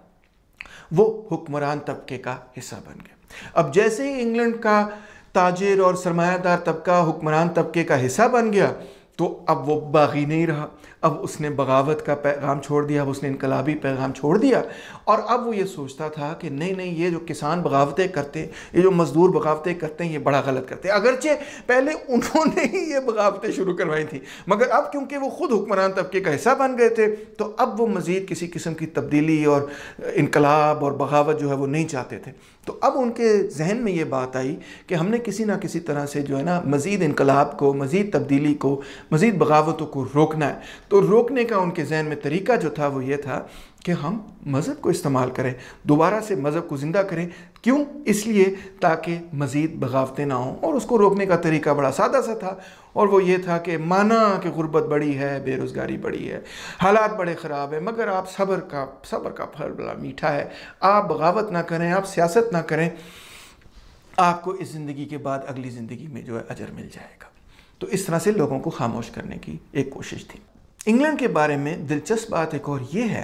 वो हुक्मरान तबके का हिस्सा बन गया अब जैसे ही इंग्लैंड का ताजिर और सरमायादार तबका हुक्मरान तबके का हिस्सा बन गया तो अब वो बागी नहीं रहा अब उसने बगावत का पैगाम छोड़ दिया अब उसने इनकलाबी पैगाम छोड़ दिया और अब वो ये सोचता था कि नहीं नहीं ये जो किसान बगावतें करते ये जो मज़दूर बगावतें करते हैं ये बड़ा गलत करते हैं अगरचे पहले उन्होंने ही ये बगावतें शुरू करवाई थी मगर अब क्योंकि वो ख़ुद हुक्मरान तबके का हिस्सा बन गए थे तो अब वो मज़ीद किसी किस्म की तब्दीली और इनकलाब और बगावत जो है वो नहीं चाहते थे तो अब उनके जहन में ये बात आई कि हमने किसी ना किसी तरह से जो है ना मज़ीद इनकलाब को मज़ीद तब्दीली को मज़ीद बगावतों को रोकना है तो तो रोकने का उनके जहन में तरीका जो था वो ये था कि हम मज़हब को इस्तेमाल करें दोबारा से मज़हब को ज़िंदा करें क्यों इसलिए ताकि मज़ीद बगावतें ना हों और उसको रोकने का तरीका बड़ा सादा सा था और वो ये था कि माना कि गुर्बत बड़ी है बेरोज़गारी बड़ी है हालात बड़े ख़राब है मगर आप सब्र का सब्र का फल बड़ा मीठा है आप बगावत ना करें आप सियासत ना करें आपको इस ज़िंदगी के बाद अगली ज़िंदगी में जो है अजर मिल जाएगा तो इस तरह से लोगों को खामोश करने की एक कोशिश थी इंग्लैंड के बारे में दिलचस्प बात एक और ये है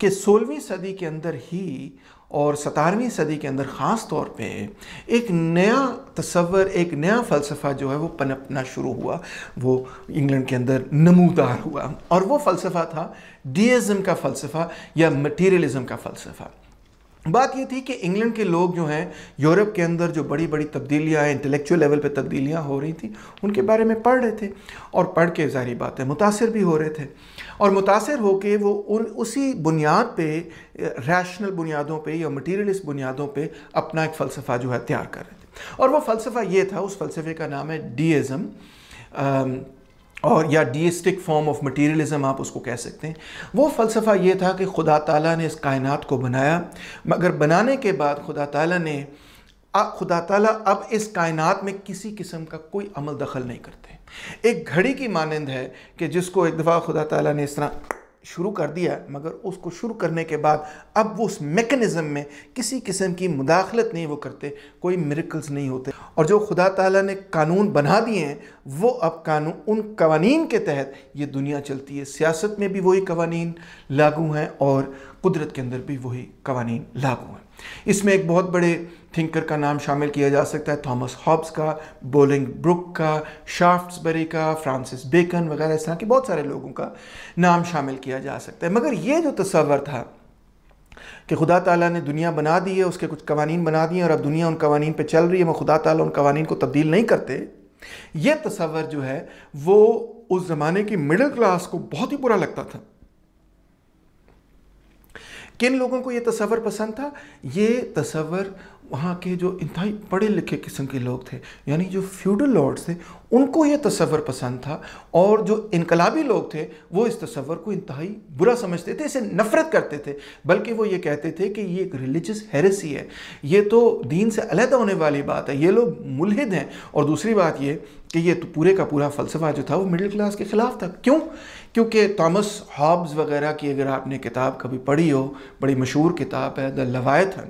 कि सोलहवीं सदी के अंदर ही और सतारवीं सदी के अंदर ख़ास तौर पे एक नया तस्वर एक नया फ़लसफ़ा जो है वो पनपना शुरू हुआ वो इंग्लैंड के अंदर नमूदार हुआ और वो फ़लसफ़ा था डीज़म का फ़लसफ़ा या मटेरियलिज़म का फ़लसफ़ा बात ये थी कि इंग्लैंड के लोग जो हैं यूरोप के अंदर जो बड़ी बड़ी तब्दीलियाँ इंटेलेक्चुअल लेवल पे तब्दीलियाँ हो रही थी उनके बारे में पढ़ रहे थे और पढ़ के जारी बात है मुतासर भी हो रहे थे और मुतासर हो के वो उन उसी बुनियाद पे रैशनल बुनियादों पे या मटीरियलिस्ट बुनियादों पे अपना एक फ़लसफ़ा जो है तैयार कर रहे थे और वह फ़लसफ़ा ये था उस फ़लसफ़े का नाम है डीज़म और या डीएस्टिक फॉर्म ऑफ मटेरियलिज्म आप उसको कह सकते हैं वो फ़लसफ़ा ये था कि खुदा ताला ने इस कायनात को बनाया मगर बनाने के बाद खुदा ताला ने खुदा ताला अब इस कायनात में किसी किस्म का कोई अमल दखल नहीं करते एक घड़ी की मानंद है कि जिसको एक दफ़ा खुदा ताला ने इस तरह शुरू कर दिया मगर उसको शुरू करने के बाद अब वो उस मेकनिज़म में किसी किस्म की मुदाखलत नहीं वो करते कोई मेरिकल्स नहीं होते और जो खुदा ताला ने कानून बना दिए हैं वो अब कानून उन कवानीन के तहत ये दुनिया चलती है सियासत में भी वही कवानीन लागू हैं और कुदरत के अंदर भी वही कवानीन लागू हैं इसमें एक बहुत बड़े थिंकर का नाम शामिल किया जा सकता है थॉमस हॉब्स का बोलिंग ब्रुक का शाफ्ट्सबरी का फ्रांसिस बेकन वगैरह इस तरह के बहुत सारे लोगों का नाम शामिल किया जा सकता है मगर ये जो तस्वर था कि खुदा ताला ने दुनिया बना दी है उसके कुछ कवानीन बना दिए और अब दुनिया उन कवानीन पे चल रही है मैं खुदा ताला उन कवानीन को तब्दील नहीं करते ये तस्वर जो है वो उस ज़माने की मिडिल क्लास को बहुत ही बुरा लगता था किन लोगों को ये तस्वर पसंद था ये तस्वर वहाँ के जो इंतई पढ़े लिखे किस्म के लोग थे यानी जो फ्यूडल लॉर्ड्स थे उनको ये तस्वर पसंद था और जो इनकलाबी लोग थे वो इस तस्वर को इंतहाई बुरा समझते थे इसे नफ़रत करते थे बल्कि वो ये कहते थे कि ये एक रिलीजस हेरेसी है ये तो दीन से अलहदा होने वाली बात है ये लोग मुलहद हैं और दूसरी बात ये कि ये तो पूरे का पूरा फ़लसफ़ा जो था वो मिडिल क्लास के ख़िलाफ़ था क्यों क्योंकि थॉमस हॉब्स वगैरह की अगर आपने किताब कभी पढ़ी हो बड़ी मशहूर किताब है द लवायथन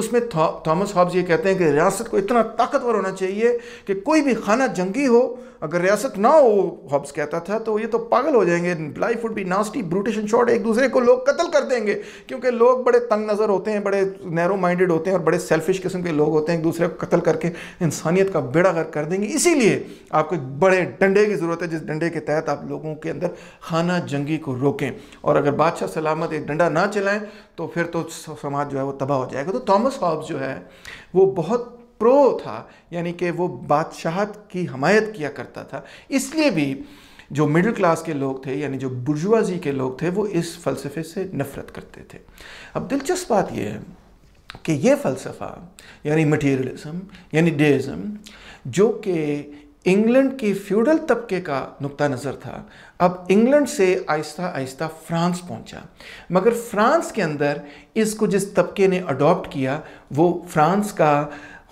उसमें थॉमस हॉब्स ये कहते हैं कि रियासत को इतना ताकतवर होना चाहिए कि कोई भी खाना जंगी हो हो अगर रियासत ना हो हॉब्स कहता था तो ये तो पागल हो जाएंगे life would be nasty brutish and short एक दूसरे को लोग कत्ल कर देंगे क्योंकि लोग बड़े तंग नज़र होते हैं बड़े नैरो माइंडेड होते हैं और बड़े सेल्फिश किस्म के लोग होते हैं एक दूसरे को कत्ल करके इंसानियत का बेड़ा गर्क कर देंगे इसीलिए आपको एक बड़े डंडे की ज़रूरत है जिस डंडे के तहत आप लोगों के अंदर खाना जंगी को रोकें और अगर बादशाह सलामत एक डंडा ना चलाएं तो फिर तो समाज जो है वो तबाह हो जाएगा तो थॉमस हॉब्स जो है वो बहुत प्रो था यानी कि वो बादशाहत की हमायत किया करता था इसलिए भी जो मिडिल क्लास के लोग थे यानी जो बुर्जुआजी के लोग थे वो इस फ़लसफ़े से नफ़रत करते थे अब दिलचस्प बात यह है कि ये फ़लसफ़ा यानी मटेरियलिज्म यानी डेज़म जो कि इंग्लैंड की फ्यूडल तबके का नुक्ता नज़र था अब इंग्लैंड से आहिस्ता आहिस्ता फ्रांस पहुंचा मगर फ्रांस के अंदर इसको जिस तबके ने अडॉप्ट किया वो फ्रांस का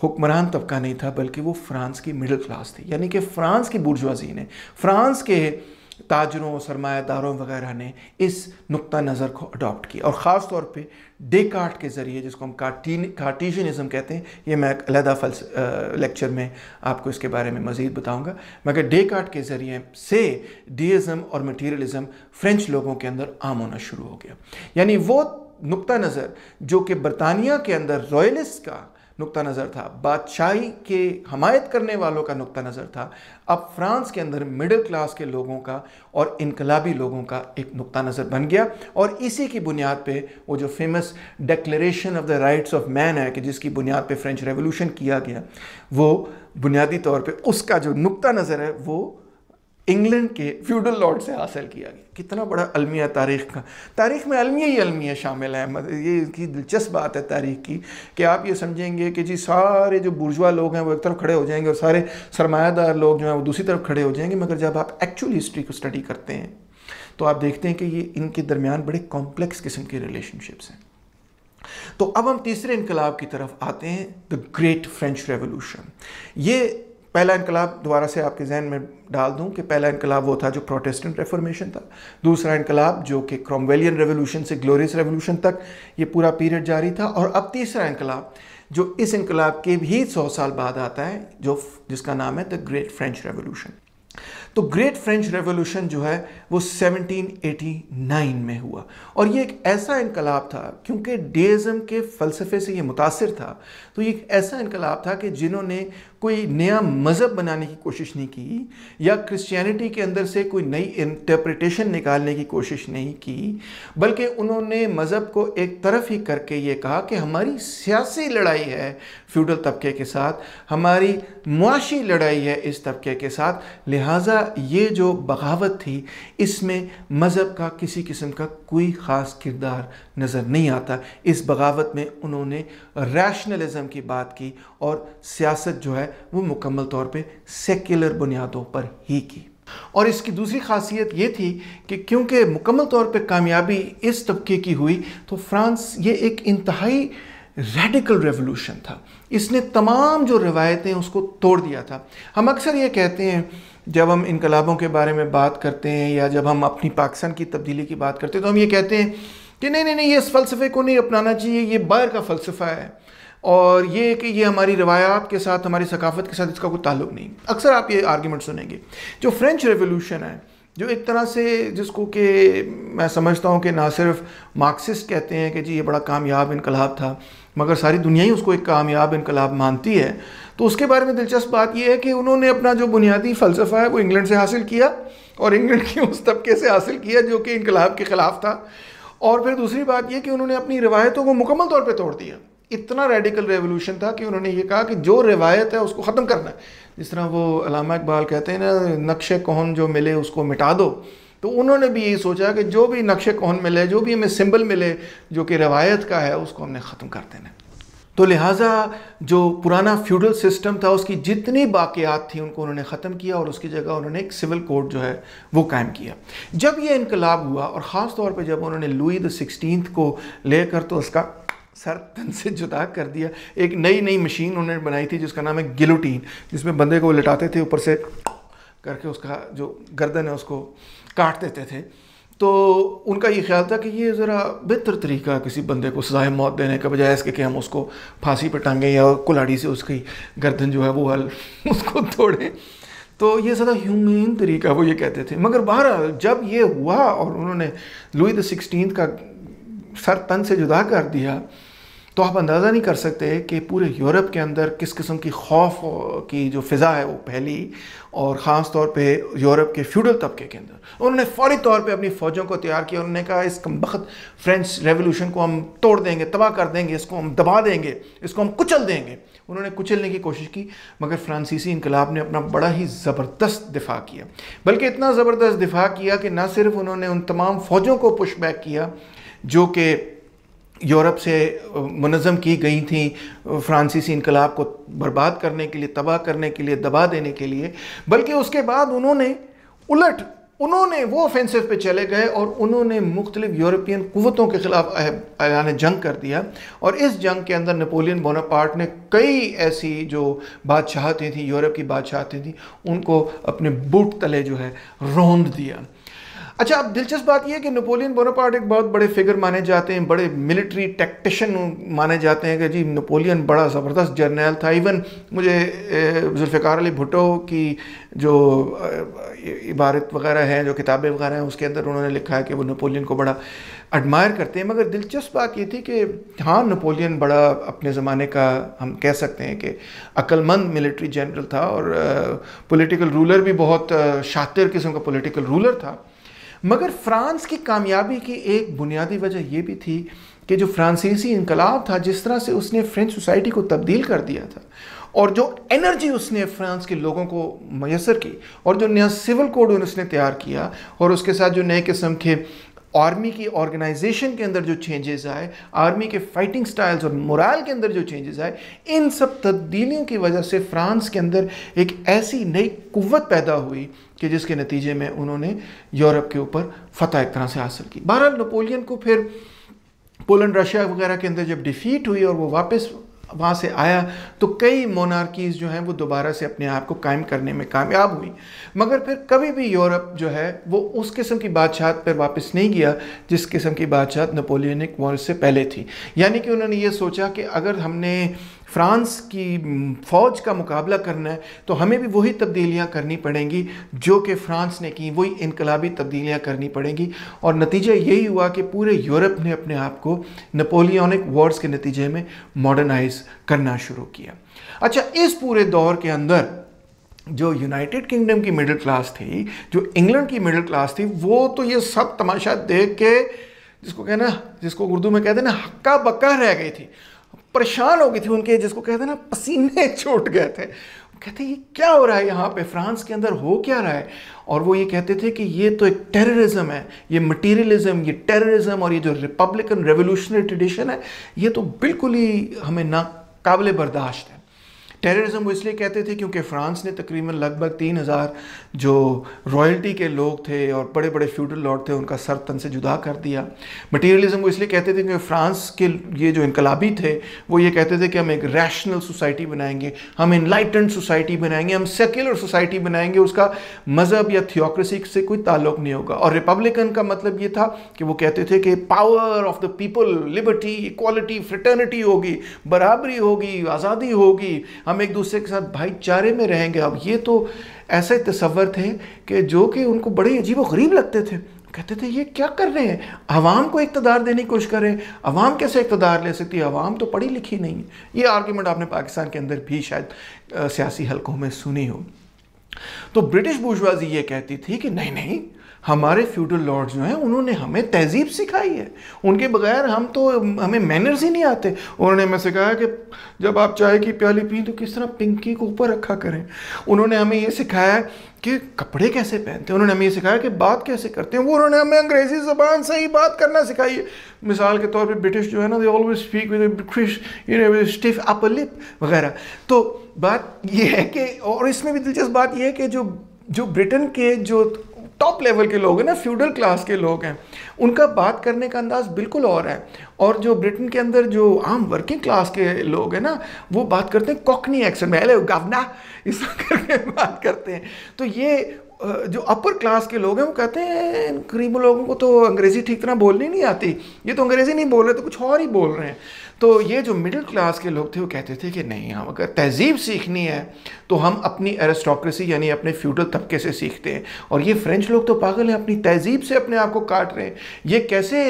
हुक्मरान तबका नहीं था बल्कि वो फ्रांस की मिडिल क्लास थी यानी कि फ्रांस की बुर्जवाजी ने फ्रांस के ताजरों सरमायादारों वगैरह ने इस नुक़ नज़र को अडॉप्ट किया और ख़ास तौर पे डेकार्ट के ज़रिए जिसको हम कार्टीन कार्टीजनिज़म कहते हैं ये मैं अलहदा फल लेक्चर में आपको इसके बारे में मज़ीद बताऊँगा मगर डेकार्ट के ज़रिए से डीज़म और मटीरियलिज़म फ्रेंच लोगों के अंदर आम होना शुरू हो गया यानी वो नुक़ नज़र जो कि बरतानिया के अंदर रॉयलिस्ट का नुक्ता नज़र था बादशाही के हमायत करने वालों का नुक्ता नज़र था अब फ्रांस के अंदर मिडिल क्लास के लोगों का और इनकलाबी लोगों का एक नुक्ता नज़र बन गया और इसी की बुनियाद पे वो जो famous declaration of the rights of man है कि जिसकी बुनियाद पे फ्रेंच रेवोल्यूशन किया गया वो बुनियादी तौर पर उसका जो नुक्ता नज़र है वो इंग्लैंड के फ्यूडल लॉर्ड से हासिल किया गया कितना बड़ा अलमिया तारीख का तारीख में अलमिया ही अलमिया शामिल है मतलब ये इसकी दिलचस्प बात है तारीख की कि आप ये समझेंगे कि जी सारे जो बुर्जुआ लोग हैं वो एक तरफ खड़े हो जाएंगे और सारे सरमायादार लोग जो हैं वो दूसरी तरफ खड़े हो जाएंगे मगर जब आप एक्चुअल हिस्ट्री को स्टडी करते हैं तो आप देखते हैं कि ये इनके दरमियान बड़े कॉम्प्लेक्स किस्म के रिलेशनशिप्स हैं तो अब हम तीसरे इनकलाब की तरफ आते हैं द ग्रेट फ्रेंच रेवोल्यूशन ये पहला इनकलाब दोबारा से आपके जहन में डाल दूं कि पहला इनकलाब वो था जो प्रोटेस्टेंट रेफॉर्मेशन था दूसरा इनकलाब जो कि क्रॉमवेलियन रेवोल्यूशन से ग्लोरियस रेवोल्यूशन तक ये पूरा पीरियड जारी था और अब तीसरा इनकलाब जो इस इनकलाब के भी सौ साल बाद आता है जो जिसका नाम है द ग्रेट फ्रेंच रेवोल्यूशन तो ग्रेट फ्रेंच रेवोल्यूशन जो है वो 1789 में हुआ और ये एक ऐसा इनकलाब था क्योंकि डेज़म के फ़लसफ़े से ये मुतासर था तो ये एक ऐसा इनकलाब था कि जिन्होंने कोई नया मज़हब बनाने की कोशिश नहीं की या क्रिश्चियनिटी के अंदर से कोई नई इंटरप्रिटेशन निकालने की कोशिश नहीं की बल्कि उन्होंने मज़हब को एक तरफ ही करके ये कहा कि हमारी सियासी लड़ाई है फ्यूडल तबके के साथ हमारी मुआशी लड़ाई है इस तबके के साथ लिहाजा ये जो बगावत थी इसमें मज़हब का किसी किस्म का कोई ख़ास किरदार नज़र नहीं आता इस बगावत में उन्होंने रैशनलिज्म की बात की और सियासत जो है वो मुकम्मल तौर पे सेक्युलर बुनियादों पर ही की और इसकी दूसरी खासियत ये थी कि क्योंकि मुकम्मल तौर पे कामयाबी इस तबके की हुई तो फ्रांस ये एक इंतहाई रेडिकल रेवोल्यूशन था इसने तमाम जो रिवायतें उसको तोड़ दिया था हम अक्सर ये कहते हैं जब हम इनकलाबों के बारे में बात करते हैं या जब हम अपनी पाकिस्तान की तब्दीली की बात करते हैं तो हम ये कहते हैं कि नहीं नहीं नहीं ये इस फ़लसफ़े को नहीं अपनाना चाहिए ये बाहर का फ़लसफ़ा है और ये कि ये हमारी रवायात के साथ हमारी सकाफत के साथ इसका कोई ताल्लुक नहीं अक्सर आप ये आर्ग्यूमेंट सुनेंगे जो फ्रेंच रेवोल्यूशन है जो एक तरह से जिसको कि मैं समझता हूँ कि ना सिर्फ मार्क्सिस्ट कहते हैं कि जी ये बड़ा कामयाब इनकलाब था मगर सारी दुनिया ही उसको एक कामयाब इनकलाब मानती है तो उसके बारे में दिलचस्प बात यह है कि उन्होंने अपना जो बुनियादी फ़लसफ़ा है वो इंग्लैंड से हासिल किया और इंग्लैंड के उस तबके से हासिल किया जो कि इनकलाब के ख़िलाफ़ था और फिर दूसरी बात यह कि उन्होंने अपनी रिवायतों को मुकम्मल तौर पर तोड़ दिया इतना रेडिकल रेवोल्यूशन था कि उन्होंने ये कहा कि जो रिवायत है उसको ख़त्म करना है जिस तरह वो अलामा इकबाल कहते हैं ना नक्श कौन जो मिले उसको मिटा दो तो उन्होंने भी यही सोचा कि जो भी नक्श कौन मिले जो भी हमें सिंबल मिले जो कि रवायत का है उसको हमने ख़त्म कर देना है तो लिहाजा जो पुराना फ्यूडल सिस्टम था उसकी जितनी बाक़ियात थी उनको उन्होंने ख़त्म किया और उसकी जगह उन्होंने एक सिविल कोड जो है वो कायम किया जब ये इनकलाब हुआ और ख़ास तौर पर जब उन्होंने लुई द सिक्सटीन को लेकर तो उसका सर तन से जुदा कर दिया एक नई नई मशीन उन्होंने बनाई थी जिसका नाम है गिलोटीन जिसमें बंदे को लटाते थे ऊपर से करके उसका जो गर्दन है उसको काट देते थे तो उनका ये ख्याल था कि ये ज़रा बेहतर तरीका है किसी बंदे को सजाए मौत देने का बजाय इसके कि हम उसको फांसी पर टांगें या कुलाड़ी से उसकी गर्दन जो है वो हल उसको तोड़ें तो ये ज़्यादा ह्यूमेन तरीका वो ये कहते थे मगर बहरहाल जब ये हुआ और उन्होंने लुई द सिक्सटीन का सर तन से जुदा कर दिया तो आप अंदाज़ा नहीं कर सकते कि पूरे यूरोप के अंदर किस किस्म की खौफ की जो फ़िज़ा है वो पहली और ख़ास तौर पे यूरोप के फ्यूडल तबके के अंदर उन्होंने फौरी तौर पे अपनी फ़ौजों को तैयार किया उन्होंने कहा इस कमबख्त फ्रेंच रेवोल्यूशन को हम तोड़ देंगे तबाह कर देंगे इसको हम दबा देंगे इसको हम कुचल देंगे उन्होंने कुचलने की कोशिश की मगर फ्रांसीसी इनकलाब ने अपना बड़ा ही ज़बरदस्त दिफा किया बल्कि इतना ज़बरदस्त दिफा किया कि ना सिर्फ उन्होंने उन तमाम फ़ौजों को पुशबैक किया जो कि यूरोप से मनज़म की गई थी फ्रांसीसी इनकलाब को बर्बाद करने के लिए तबाह करने के लिए दबा देने के लिए बल्कि उसके बाद उन्होंने उलट उन्होंने वो ऑफेंसिव पे चले गए और उन्होंने मुख्तलिफ यूरोपियन कुतों के ख़िलाफ़ ऐलान जंग कर दिया और इस जंग के अंदर नेपोलियन बोनापार्ट ने कई ऐसी जो बादशाहतें थी यूरोप की बादशाहतें थी उनको अपने बूट तले जो है रोंद दिया अच्छा अब दिलचस्प बात यह है कि नेपोलियन बोनापार्ट एक बहुत बड़े फिगर माने जाते हैं बड़े मिलिट्री टेक्टिशन माने जाते हैं कि जी नेपोलियन बड़ा ज़बरदस्त जर्नल था इवन मुझे जुल्फ़िकार अली भुटो की जो इबारत वगैरह हैं जो किताबें वगैरह हैं उसके अंदर उन्होंने लिखा है कि वो नपोलियन को बड़ा एडमायर करते हैं मगर दिलचस्प बात ये थी कि हाँ नपोलियन बड़ा अपने ज़माने का हम कह सकते हैं कि अक्लमंद मिलिट्री जनरल था और पॉलिटिकल रूलर भी बहुत शातिर किस्म का पॉलिटिकल रूलर था मगर फ्रांस की कामयाबी की एक बुनियादी वजह यह भी थी कि जो फ्रांसीसी इनकलाब था जिस तरह से उसने फ्रेंच सोसाइटी को तब्दील कर दिया था और जो एनर्जी उसने फ्रांस के लोगों को मैसर की और जो नया सिविल कोड उसने तैयार किया और उसके साथ जो नए किस्म के आर्मी की ऑर्गेनाइजेशन के अंदर जो चेंजेस आए आर्मी के फाइटिंग स्टाइल्स और मोरल के अंदर जो चेंजेस आए इन सब तब्दीलियों की वजह से फ्रांस के अंदर एक ऐसी नई कुवत पैदा हुई कि जिसके नतीजे में उन्होंने यूरोप के ऊपर फतह एक तरह से हासिल की बहरहाल नपोलियन को फिर पोलैंड रशिया वगैरह के अंदर जब डिफीट हुई और वो वापस वहाँ से आया तो कई मोनार्कीज़ जो हैं वो दोबारा से अपने आप को कायम करने में कामयाब हुई मगर फिर कभी भी यूरोप जो है वो उस किस्म की बादशाहत पर वापस नहीं गया जिस किस्म की बादशाहत नपोलियनिक वॉर से पहले थी यानी कि उन्होंने ये सोचा कि अगर हमने फ्रांस की फ़ौज का मुकाबला करना है तो हमें भी वही तब्दीलियाँ करनी पड़ेंगी जो कि फ्रांस ने की वही इनकलाबी तब्दीलियाँ करनी पड़ेंगी और नतीजा यही हुआ कि पूरे यूरोप ने अपने आप को नपोलियनिक वॉर्स के नतीजे में मॉडर्नाइज करना शुरू किया अच्छा इस पूरे दौर के अंदर जो यूनाइटेड किंगडम की मिडिल क्लास थी जो इंग्लैंड की मिडिल क्लास थी वो तो ये सब तमाशा देख के जिसको कहना जिसको उर्दू में कहते हैं ना हक्का बक्का रह गई थी परेशान हो गई थी उनके जिसको कहते हैं ना पसीने छूट गए थे कहते ये क्या हो रहा है यहाँ पे फ्रांस के अंदर हो क्या रहा है और वो ये कहते थे कि ये तो एक टेररिज्म है ये मटेरियलिज्म ये टेररिज्म और ये जो रिपब्लिकन रेवोल्यूशनरी ट्रेडिशन है ये तो बिल्कुल ही हमें काबिल बर्दाश्त है टेररिज्म वो इसलिए कहते थे क्योंकि फ्रांस ने तकरीबन लगभग तीन हज़ार जो रॉयल्टी के लोग थे और बड़े बड़े फ्यूडल लॉर्ड थे उनका सर तन से जुदा कर दिया मटीरियलिज़म वो इसलिए कहते थे क्योंकि फ्रांस के ये जो इनकलाबी थे वो ये कहते थे कि हम एक रैशनल सोसाइटी बनाएंगे हम इनलाइटेंड सोसाइटी बनाएंगे हम सेक्युलर सोसाइटी बनाएंगे उसका मज़हब या थियोक्रेसी से कोई ताल्लुक नहीं होगा और रिपब्लिकन का मतलब ये था कि वो कहते थे कि power of the people liberty equality fraternity होगी बराबरी होगी आज़ादी होगी हम हम एक दूसरे के साथ भाईचारे में रहेंगे अब ये तो ऐसे तस्वर थे कि जो कि उनको बड़े अजीब गरीब लगते थे कहते थे ये क्या कर रहे हैं आवाम को इकतदार देने की कोशिश कर रहे हैं आवाम कैसे इकतदार ले सकती है आवाम तो पढ़ी लिखी नहीं है ये आर्ग्यूमेंट आपने पाकिस्तान के अंदर भी शायद सियासी हलकों में सुनी हो तो ब्रिटिश बुजवाजी ये कहती थी कि नहीं नहीं हमारे फ्यूडल लॉर्ड्स जो हैं उन्होंने हमें तहजीब सिखाई है उनके बगैर हम तो हमें मैनर्स ही नहीं आते उन्होंने हमें सिखाया कि जब आप चाय की प्याली पी तो किस तरह पिंकी को ऊपर रखा करें उन्होंने हमें ये सिखाया कि कपड़े कैसे पहनते हैं उन्होंने हमें ये सिखाया कि बात कैसे करते हैं वो उन्होंने हमें अंग्रेज़ी ज़बान से ही बात करना सिखाई है मिसाल के तौर पर ब्रिटिश जो है ना they always speak with British you know stiff upper lip वगैरह तो बात ये है कि और इसमें भी दिलचस्प बात यह है कि जो जो ब्रिटेन के जो टॉप लेवल के लोग हैं ना फ्यूडल क्लास के लोग हैं उनका बात करने का अंदाज बिल्कुल और है और जो ब्रिटेन के अंदर जो आम वर्किंग क्लास के लोग हैं ना वो बात करते हैं कॉकनी एक्शन में हेलो गवना इस करके बात करते हैं तो ये जो अपर क्लास के लोग हैं वो कहते हैं इन गरीब लोगों को तो अंग्रेज़ी ठीक तरह बोलनी नहीं आती ये तो अंग्रेज़ी नहीं बोल रहे तो कुछ और ही बोल रहे हैं तो ये जो मिडिल क्लास के लोग थे वो कहते थे कि नहीं हम अगर तहजीब सीखनी है तो हम अपनी एरिस्टोक्रेसी यानी अपने फ्यूडल तबके से सीखते हैं और ये फ्रेंच लोग तो पागल हैं अपनी तहजीब से अपने आप को काट रहे हैं ये कैसे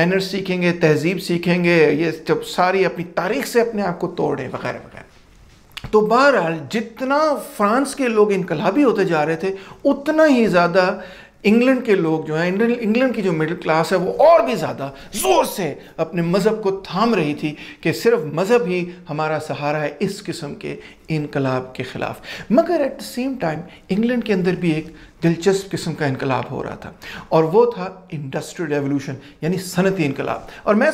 मैनर सीखेंगे तहजीब सीखेंगे ये जब सारी अपनी तारीख से अपने आप को तोड़ें वगैरह वगैरह तो बहरहाल जितना फ्रांस के लोग इनकलाबी होते जा रहे थे उतना ही ज़्यादा इंग्लैंड के लोग जो हैं इंग्लैंड की जो मिडिल क्लास है वो और भी ज़्यादा ज़ोर से अपने मज़हब को थाम रही थी कि सिर्फ मज़हब ही हमारा सहारा है इस किस्म के इनकलाब के ख़िलाफ़ मगर at the same time England के अंदर भी एक दिलचस्प किस्म का इनकलाब हो रहा था और वो था इंडस्ट्रियल रेवोल्यूशन यानी सनती इनकलाब और मैं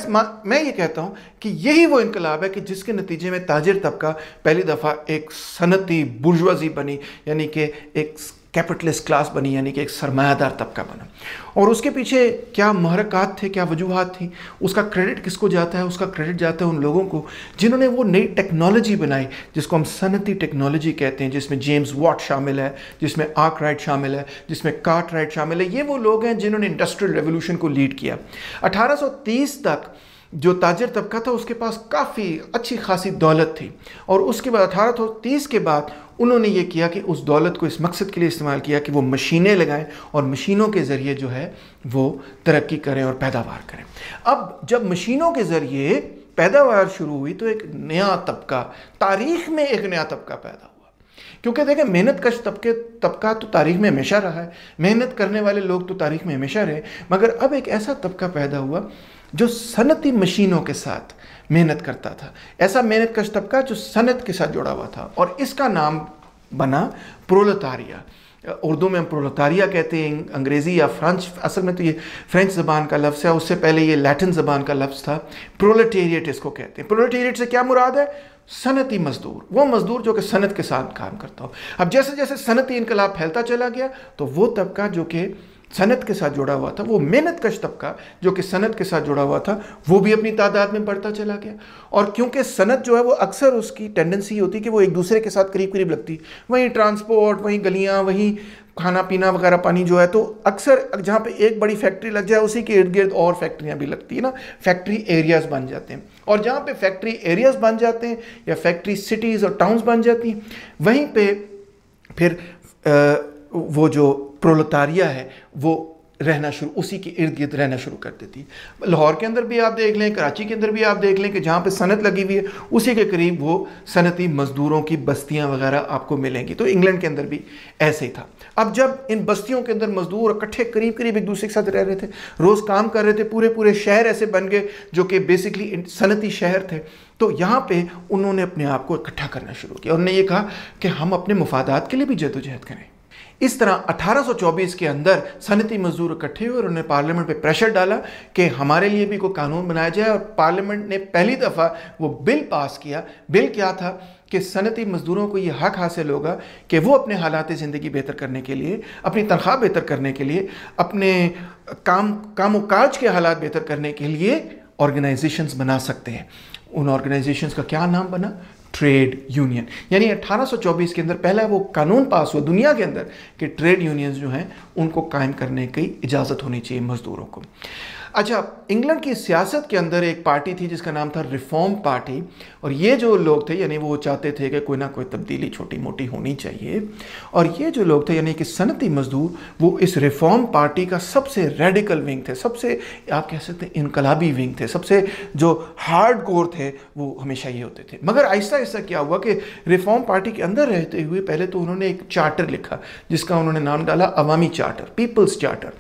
मैं ये कहता हूँ कि यही वो इनकलाब है कि जिसके नतीजे में ताजर तबका पहली दफ़ा एक सनती बुर्जवाजी बनी यानी कि एक कैपिटलिस्ट क्लास बनी यानी कि एक सरमायादार तबका बना और उसके पीछे क्या महरक़ात थे क्या वजूहत थी उसका क्रेडिट किसको जाता है उसका क्रेडिट जाता है उन लोगों को जिन्होंने वो नई टेक्नोलॉजी बनाई जिसको हम सनती टेक्नोलॉजी कहते हैं जिसमें जेम्स वॉट शामिल है जिसमें आर्क राइट शामिल है जिसमें कार्ट राइट शामिल है ये वो लोग हैं जिन्होंने इंडस्ट्रियल रेवोल्यूशन को लीड किया अठारह तक जो ताजर तबका था उसके पास काफ़ी अच्छी खासी दौलत थी और उसके बाद अठारह के बाद उन्होंने ये किया कि उस दौलत को इस मकसद के लिए इस्तेमाल किया कि वो मशीनें लगाएं और मशीनों के ज़रिए जो है वो तरक्की करें और पैदावार करें अब जब मशीनों के ज़रिए पैदावार शुरू हुई तो एक नया तबका तारीख में एक नया तबका पैदा हुआ क्योंकि देखें मेहनत कश तबके तबका तो तारीख में हमेशा रहा है मेहनत करने वाले लोग तो तारीख में हमेशा रहे मगर अब एक ऐसा तबका पैदा हुआ जो सनती मशीनों के साथ मेहनत करता था ऐसा मेहनत कश तबका जो सनत के साथ जुड़ा हुआ था और इसका नाम बना प्रोलतारिया उर्दू में हम प्रोलतारिया कहते हैं अंग्रेज़ी या फ्रांच असल में तो ये फ्रेंच ज़बान का लफ्ज़ है उससे पहले ये लैटिन ज़बान का लफ्ज़ था प्रोलेटेरिएट इसको कहते हैं प्रोलेटेरिएट से क्या मुराद है सनती मजदूर वो मजदूर जो कि सनत के साथ काम करता हो अब जैसे जैसे सनती इनकलाब फैलता चला गया तो वो तबका जो कि सनत के साथ जुड़ा हुआ था वो मेहनत कश तबका जो कि सनत के साथ जुड़ा हुआ था वो भी अपनी तादाद में बढ़ता चला गया और क्योंकि सनत जो है वो अक्सर उसकी टेंडेंसी होती कि वो एक दूसरे के साथ करीब करीब लगती वहीं ट्रांसपोर्ट वहीं गलियाँ वहीं खाना पीना वगैरह पानी जो है तो अक्सर जहाँ पे एक बड़ी फैक्ट्री लग जाए उसी के इर्द गिर्द और फैक्ट्रियाँ भी लगती है ना फैक्ट्री एरियाज़ बन जाते हैं और जहाँ पे फैक्ट्री एरियाज़ बन जाते हैं या फैक्ट्री सिटीज़ और टाउन्स बन जाती हैं वहीं पे फिर आ, वो जो प्रोलतारिया है वो रहना शुरू उसी के इर्द गिर्द रहना शुरू कर देती है लाहौर के अंदर भी आप देख लें कराची के अंदर भी आप देख लें कि जहाँ पे सनत लगी हुई है उसी के करीब वो सनती मज़दूरों की बस्तियाँ वगैरह आपको मिलेंगी तो इंग्लैंड के अंदर भी ऐसे ही था अब जब इन बस्तियों के अंदर मज़दूर इकट्ठे करीब करीब एक दूसरे के साथ रह रहे थे रोज़ काम कर रहे थे पूरे पूरे शहर ऐसे बन गए जो कि बेसिकली सनती शहर थे तो यहाँ पर उन्होंने अपने आप को इकट्ठा करना शुरू किया उन्होंने ये कहा कि हम अपने मफादात के लिए भी जदोजहद करें इस तरह 1824 के अंदर सनती मजदूर इकट्ठे हुए और उन्होंने पार्लियामेंट पे प्रेशर डाला कि हमारे लिए भी कोई कानून बनाया जाए और पार्लियामेंट ने पहली दफ़ा वो बिल पास किया बिल क्या था कि सनती मज़दूरों को ये हक हासिल होगा कि वो अपने हालात ज़िंदगी बेहतर करने के लिए अपनी तनख्वाह बेहतर करने के लिए अपने काम काम काज के हालात बेहतर करने के लिए ऑर्गेनाइजेशंस बना सकते हैं उन ऑर्गेनाइजेशंस का क्या नाम बना ट्रेड यूनियन यानी 1824 के अंदर पहला वो कानून पास हुआ दुनिया के अंदर कि ट्रेड यूनियंस जो हैं उनको कायम करने की इजाज़त होनी चाहिए मज़दूरों को अच्छा इंग्लैंड की सियासत के अंदर एक पार्टी थी जिसका नाम था रिफॉर्म पार्टी और ये जो लोग थे यानी वो चाहते थे कि कोई ना कोई तब्दीली छोटी मोटी होनी चाहिए और ये जो लोग थे यानी कि सनती मजदूर वो इस रिफॉर्म पार्टी का सबसे रेडिकल विंग थे सबसे आप कह सकते हैं इनकलाबी विंग थे सबसे जो हार्ड कोर थे वो हमेशा ये होते थे मगर ऐसा ऐसा क्या हुआ कि रिफॉर्म पार्टी के अंदर रहते हुए पहले तो उन्होंने एक चार्टर लिखा जिसका उन्होंने नाम डाला अवामी चार्टर पीपल्स चार्टर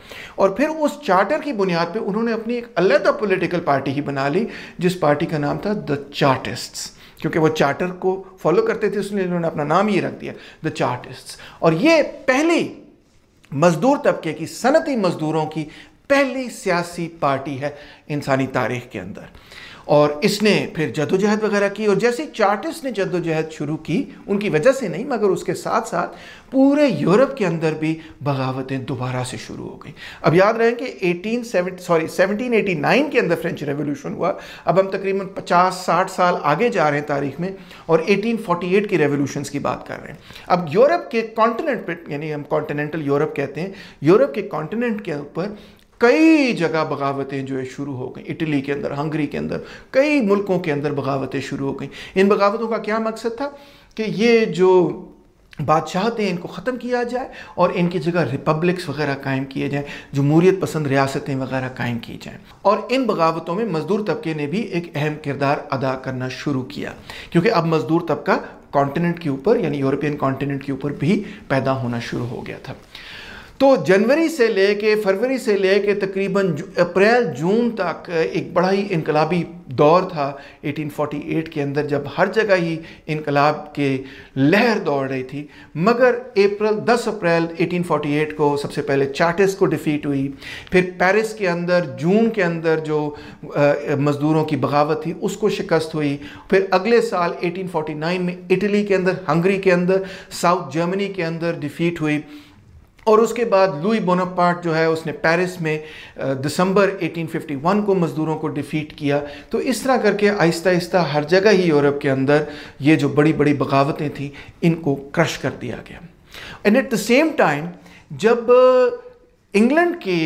और फिर उस चार्टर की बुनियाद पर उन्होंने उन्होंने अपनी एक अलग पोलिटिकल पार्टी ही बना ली जिस पार्टी का नाम था द चार्टिस्ट्स क्योंकि वो चार्टर को फॉलो करते थे इसलिए उन्होंने अपना नाम ही रख दिया द चार्टिस्ट्स और ये पहली मज़दूर तबके की सनती मज़दूरों की पहली सियासी पार्टी है इंसानी तारीख के अंदर और इसने फिर जदोजहद वगैरह की और जैसे चार्टिस ने जदोजहद शुरू की उनकी वजह से नहीं मगर उसके साथ साथ पूरे यूरोप के अंदर भी बगावतें दोबारा से शुरू हो गई अब याद रहे कि एटीन सॉरी 1789 के अंदर फ्रेंच रेवोल्यूशन हुआ अब हम तकरीबन 50-60 साल आगे जा रहे हैं तारीख में और 1848 की रेवोल्यूशंस की बात कर रहे हैं अब यूरोप के कॉन्टिनेंट पर यानी हम कॉन्टिनेंटल यूरोप कहते हैं यूरोप के कॉन्टिनेंट के ऊपर कई जगह बगावतें जो है शुरू हो गई इटली के अंदर हंगरी के अंदर कई मुल्कों के अंदर बगावतें शुरू हो गई इन बगावतों का क्या मकसद था कि ये जो बादशाह थे इनको ख़त्म किया जाए और इनकी जगह रिपब्लिक्स वगैरह कायम किए जाएँ जमहूरीत पसंद रियासतें वगैरह कायम की जाएँ और इन बगावतों में मज़दूर तबके ने भी एक अहम किरदार अदा करना शुरू किया क्योंकि अब मज़दूर तबका कॉन्टिनेंट के ऊपर यानी यूरोपियन कॉन्टीनेंट के ऊपर भी पैदा होना शुरू हो गया था तो जनवरी से लेके फरवरी से लेके तकरीबन अप्रैल जून तक एक बड़ा ही इनकलाबी दौर था 1848 के अंदर जब हर जगह ही इनकलाब के लहर दौड़ रही थी मगर अप्रैल 10 अप्रैल 1848 को सबसे पहले चार्टिस को डिफीट हुई फिर पेरिस के अंदर जून के अंदर जो मज़दूरों की बगावत थी उसको शिकस्त हुई फिर अगले साल 1849 में इटली के अंदर हंगरी के अंदर साउथ जर्मनी के अंदर डिफीट हुई और उसके बाद लुई बोनापार्ट जो है उसने पेरिस में दिसंबर 1851 को मज़दूरों को डिफ़ीट किया तो इस तरह करके आहिस्ता आहिस्ता हर जगह ही यूरोप के अंदर ये जो बड़ी बड़ी बगावतें थीं इनको क्रश कर दिया गया and at the same time जब इंग्लैंड के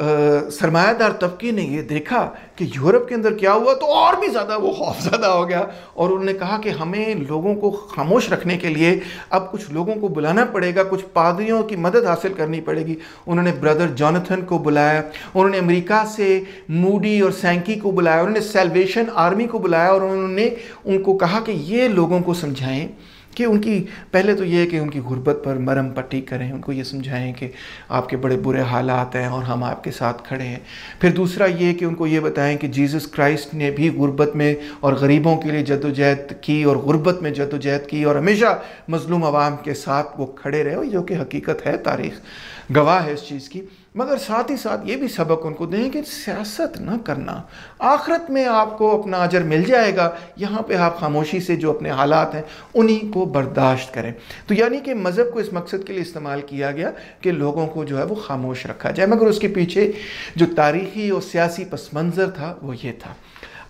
सरमायादार तबके ने ये देखा कि यूरोप के अंदर क्या हुआ तो और भी ज़्यादा वो खौफजदा हो गया और उन्होंने कहा कि हमें लोगों को खामोश रखने के लिए अब कुछ लोगों को बुलाना पड़ेगा कुछ पादरियों की मदद हासिल करनी पड़ेगी उन्होंने ब्रदर जॉनथन को बुलाया उन्होंने अमेरिका से मूडी और सैंकी को बुलाया उन्होंने सेलवेशन आर्मी को बुलाया और उन्होंने उनको कहा कि ये लोगों को समझाएँ कि उनकी पहले तो ये है कि उनकी गुर्बत पर मरम पट्टी करें उनको ये समझाएं कि आपके बड़े बुरे हालात हैं और हम आपके साथ खड़े हैं फिर दूसरा ये कि उनको ये बताएं कि जीसस क्राइस्ट ने भी गुर्बत में और गरीबों के लिए जदोजहद की और गुर्बत में जदोजहद की और हमेशा मजलूम आवाम के साथ वो खड़े रहे जो कि हकीकत है तारीख गवाह है इस चीज़ की मगर साथ ही साथ ये भी सबक उनको दें कि सियासत ना करना आखरत में आपको अपना अजर मिल जाएगा यहाँ पे आप खामोशी से जो अपने हालात हैं उन्हीं को बर्दाश्त करें तो यानी कि मज़हब को इस मकसद के लिए इस्तेमाल किया गया कि लोगों को जो है वो खामोश रखा जाए मगर उसके पीछे जो तारीखी और सियासी पस मंज़र था वो ये था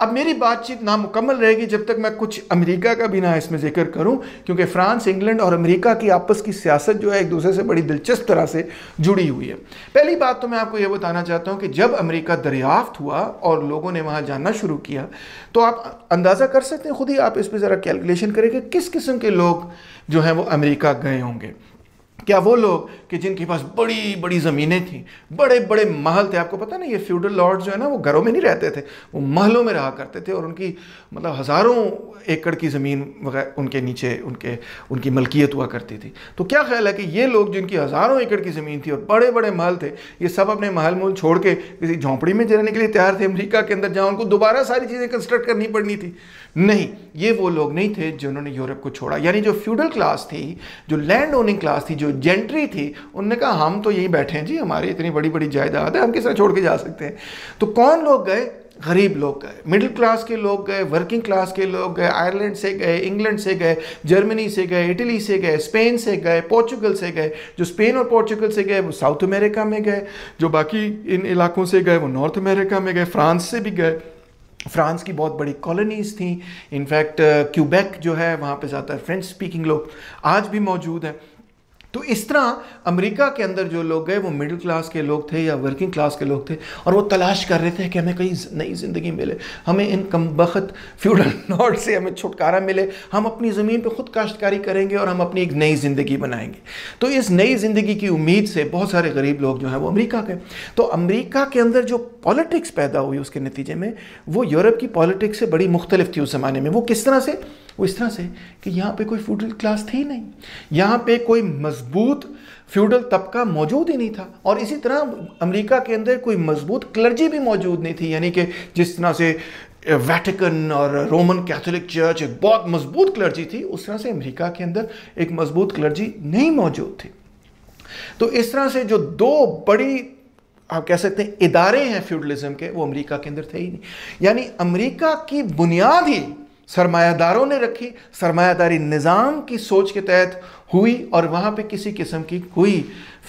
अब मेरी बातचीत नामुकम्मल रहेगी जब तक मैं कुछ अमेरिका का भी ना इसमें जिक्र करूं क्योंकि फ्रांस इंग्लैंड और अमेरिका की आपस की सियासत जो है एक दूसरे से बड़ी दिलचस्प तरह से जुड़ी हुई है पहली बात तो मैं आपको यह बताना चाहता हूँ कि जब अमेरिका दरियाफ्त हुआ और लोगों ने वहाँ जानना शुरू किया तो आप अंदाज़ा कर सकते हैं खुद ही आप इस पर ज़रा कैलकुलेशन करें कि किस किस्म के लोग जो हैं वो अमेरिका गए होंगे क्या वो लोग कि जिनके पास बड़ी बड़ी ज़मीनें थीं बड़े बड़े महल थे आपको पता ना ये फ्यूडल लॉर्ड जो है ना वो घरों में नहीं रहते थे वो महलों में रहा करते थे और उनकी मतलब हज़ारों एकड़ की ज़मीन वगैरह उनके नीचे उनके उनकी मलकियत हुआ करती थी तो क्या ख्याल है कि ये लोग जिनकी हज़ारों एकड़ की ज़मीन थी और बड़े बड़े महल थे ये सब अपने महल मूल छोड़ के किसी झोंपड़ी में रहने के लिए तैयार थे अमरीका के अंदर जहाँ उनको दोबारा सारी चीज़ें कंस्ट्रक्ट करनी पड़नी थी नहीं ये वो लोग नहीं थे जिन्होंने यूरोप को छोड़ा यानी जो फ्यूडल क्लास थी जो लैंड ओनिंग क्लास थी जो जेंट्री थी उनने कहा हम तो यहीं बैठे हैं जी हमारी इतनी बड़ी बड़ी जायदाद है हम किस तरह छोड़ के जा सकते हैं तो कौन लोग गए गरीब लोग गए मिडिल क्लास के लोग गए वर्किंग क्लास के लोग गए आयरलैंड से गए इंग्लैंड से गए जर्मनी से गए इटली से गए स्पेन से गए पोर्चुगल से गए जो स्पेन और पोर्चुगल से गए वो साउथ अमेरिका में गए जो बाकी इन इलाकों से गए वो नॉर्थ अमेरिका में गए फ्रांस से भी गए फ्रांस की बहुत बड़ी कॉलोनीज़ थी इनफैक्ट क्यूबेक जो है वहाँ पे ज़्यादातर फ्रेंच स्पीकिंग लोग आज भी मौजूद हैं तो इस तरह अमेरिका के अंदर जो लोग गए वो मिडिल क्लास के लोग थे या वर्किंग क्लास के लोग थे और वो तलाश कर रहे थे कि हमें कहीं नई ज़िंदगी मिले हमें इन कम बखत फ्यूडल नॉट से हमें छुटकारा मिले हम अपनी ज़मीन पर ख़ुद काश्तकारी करेंगे और हम अपनी एक नई ज़िंदगी बनाएंगे तो इस नई ज़िंदगी की उम्मीद से बहुत सारे गरीब लोग जो हैं वो अमरीका गए तो अमरीका के अंदर जो पॉलिटिक्स पैदा हुई उसके नतीजे में वो यूरोप की पॉलिटिक्स से बड़ी मुख्तलिफ थी उस ज़माने में वो किस तरह से वो इस तरह से कि यहाँ पे कोई फ्यूडल क्लास थी नहीं यहाँ पे कोई मजबूत फ्यूडल तबका मौजूद ही नहीं था और इसी तरह अमेरिका के अंदर कोई मजबूत क्लर्जी भी मौजूद नहीं थी यानी कि जिस तरह से वैटिकन और रोमन कैथोलिक चर्च एक बहुत मजबूत क्लर्जी थी उस तरह से अमेरिका के अंदर एक मजबूत क्लर्जी नहीं मौजूद थी तो इस तरह से जो दो बड़ी आप कह सकते हैं इदारे हैं फ्यूडलिज्म के वो अमेरिका के अंदर थे ही नहीं यानी अमेरिका की बुनियाद ही सरमायादारों ने रखी सरमायादारी निज़ाम की सोच के तहत हुई और वहाँ पे किसी किस्म की कोई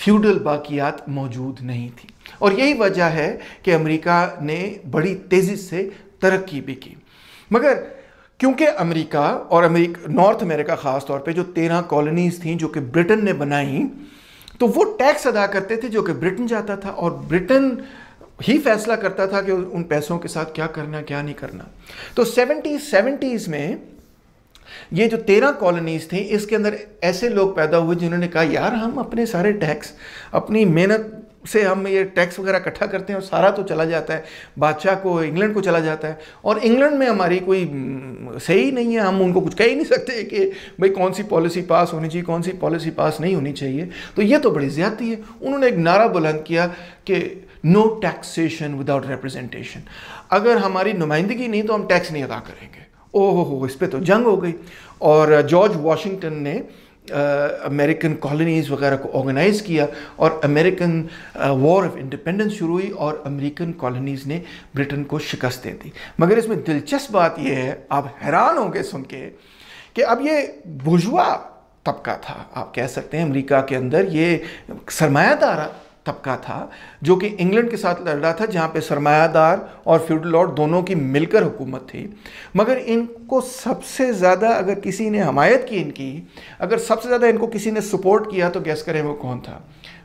फ्यूडल बाकियात मौजूद नहीं थी और यही वजह है कि अमेरिका ने बड़ी तेज़ी से तरक्की भी की मगर क्योंकि अमेरिका और अमेरिका नॉर्थ अमेरिका ख़ास तौर पे जो तेरह कॉलोनीज़ थी जो कि ब्रिटेन ने बनाई तो वो टैक्स अदा करते थे जो कि ब्रिटेन जाता था और ब्रिटेन ही फैसला करता था कि उन पैसों के साथ क्या करना क्या नहीं करना तो सेवेंटी सेवेंटीज़ में ये जो तेरह कॉलोनीज थी इसके अंदर ऐसे लोग पैदा हुए जिन्होंने कहा यार हम अपने सारे टैक्स अपनी मेहनत से हम ये टैक्स वगैरह इकट्ठा करते हैं और सारा तो चला जाता है बादशाह को इंग्लैंड को चला जाता है और इंग्लैंड में हमारी कोई हम्म, सही नहीं है हम उनको कुछ कह ही नहीं सकते कि भाई कौन सी पॉलिसी पास होनी चाहिए कौन सी पॉलिसी पास नहीं होनी चाहिए तो ये तो बड़ी ज़्यादती है उन्होंने एक नारा बुलंद किया कि नो टैक्सेशन विदाउट रिप्रेजेंटेशन अगर हमारी नुमाइंदगी नहीं तो हम टैक्स नहीं अदा करेंगे ओहो हो इस पर तो जंग हो गई और जॉर्ज वाशिंगटन ने अमेरिकन कॉलोनीज़ वगैरह को ऑर्गेनाइज़ किया और अमेरिकन वॉर ऑफ इंडिपेंडेंस शुरू हुई और अमेरिकन कॉलोनीज़ ने ब्रिटेन को शिकस्त दे दी मगर इसमें दिलचस्प बात यह है आप हैरान होंगे सुन के कि अब ये बुजुआ तबका था आप कह सकते हैं अमेरिका के अंदर ये सरमायादारा तबका था जो कि इंग्लैंड के साथ लड़ रहा था जहाँ पे सरमायादार और फ्यूडल लॉर्ड दोनों की मिलकर हुकूमत थी मगर इनको सबसे ज़्यादा अगर किसी ने हमायत की इनकी अगर सबसे ज़्यादा इनको किसी ने सपोर्ट किया तो गैस करें वो कौन था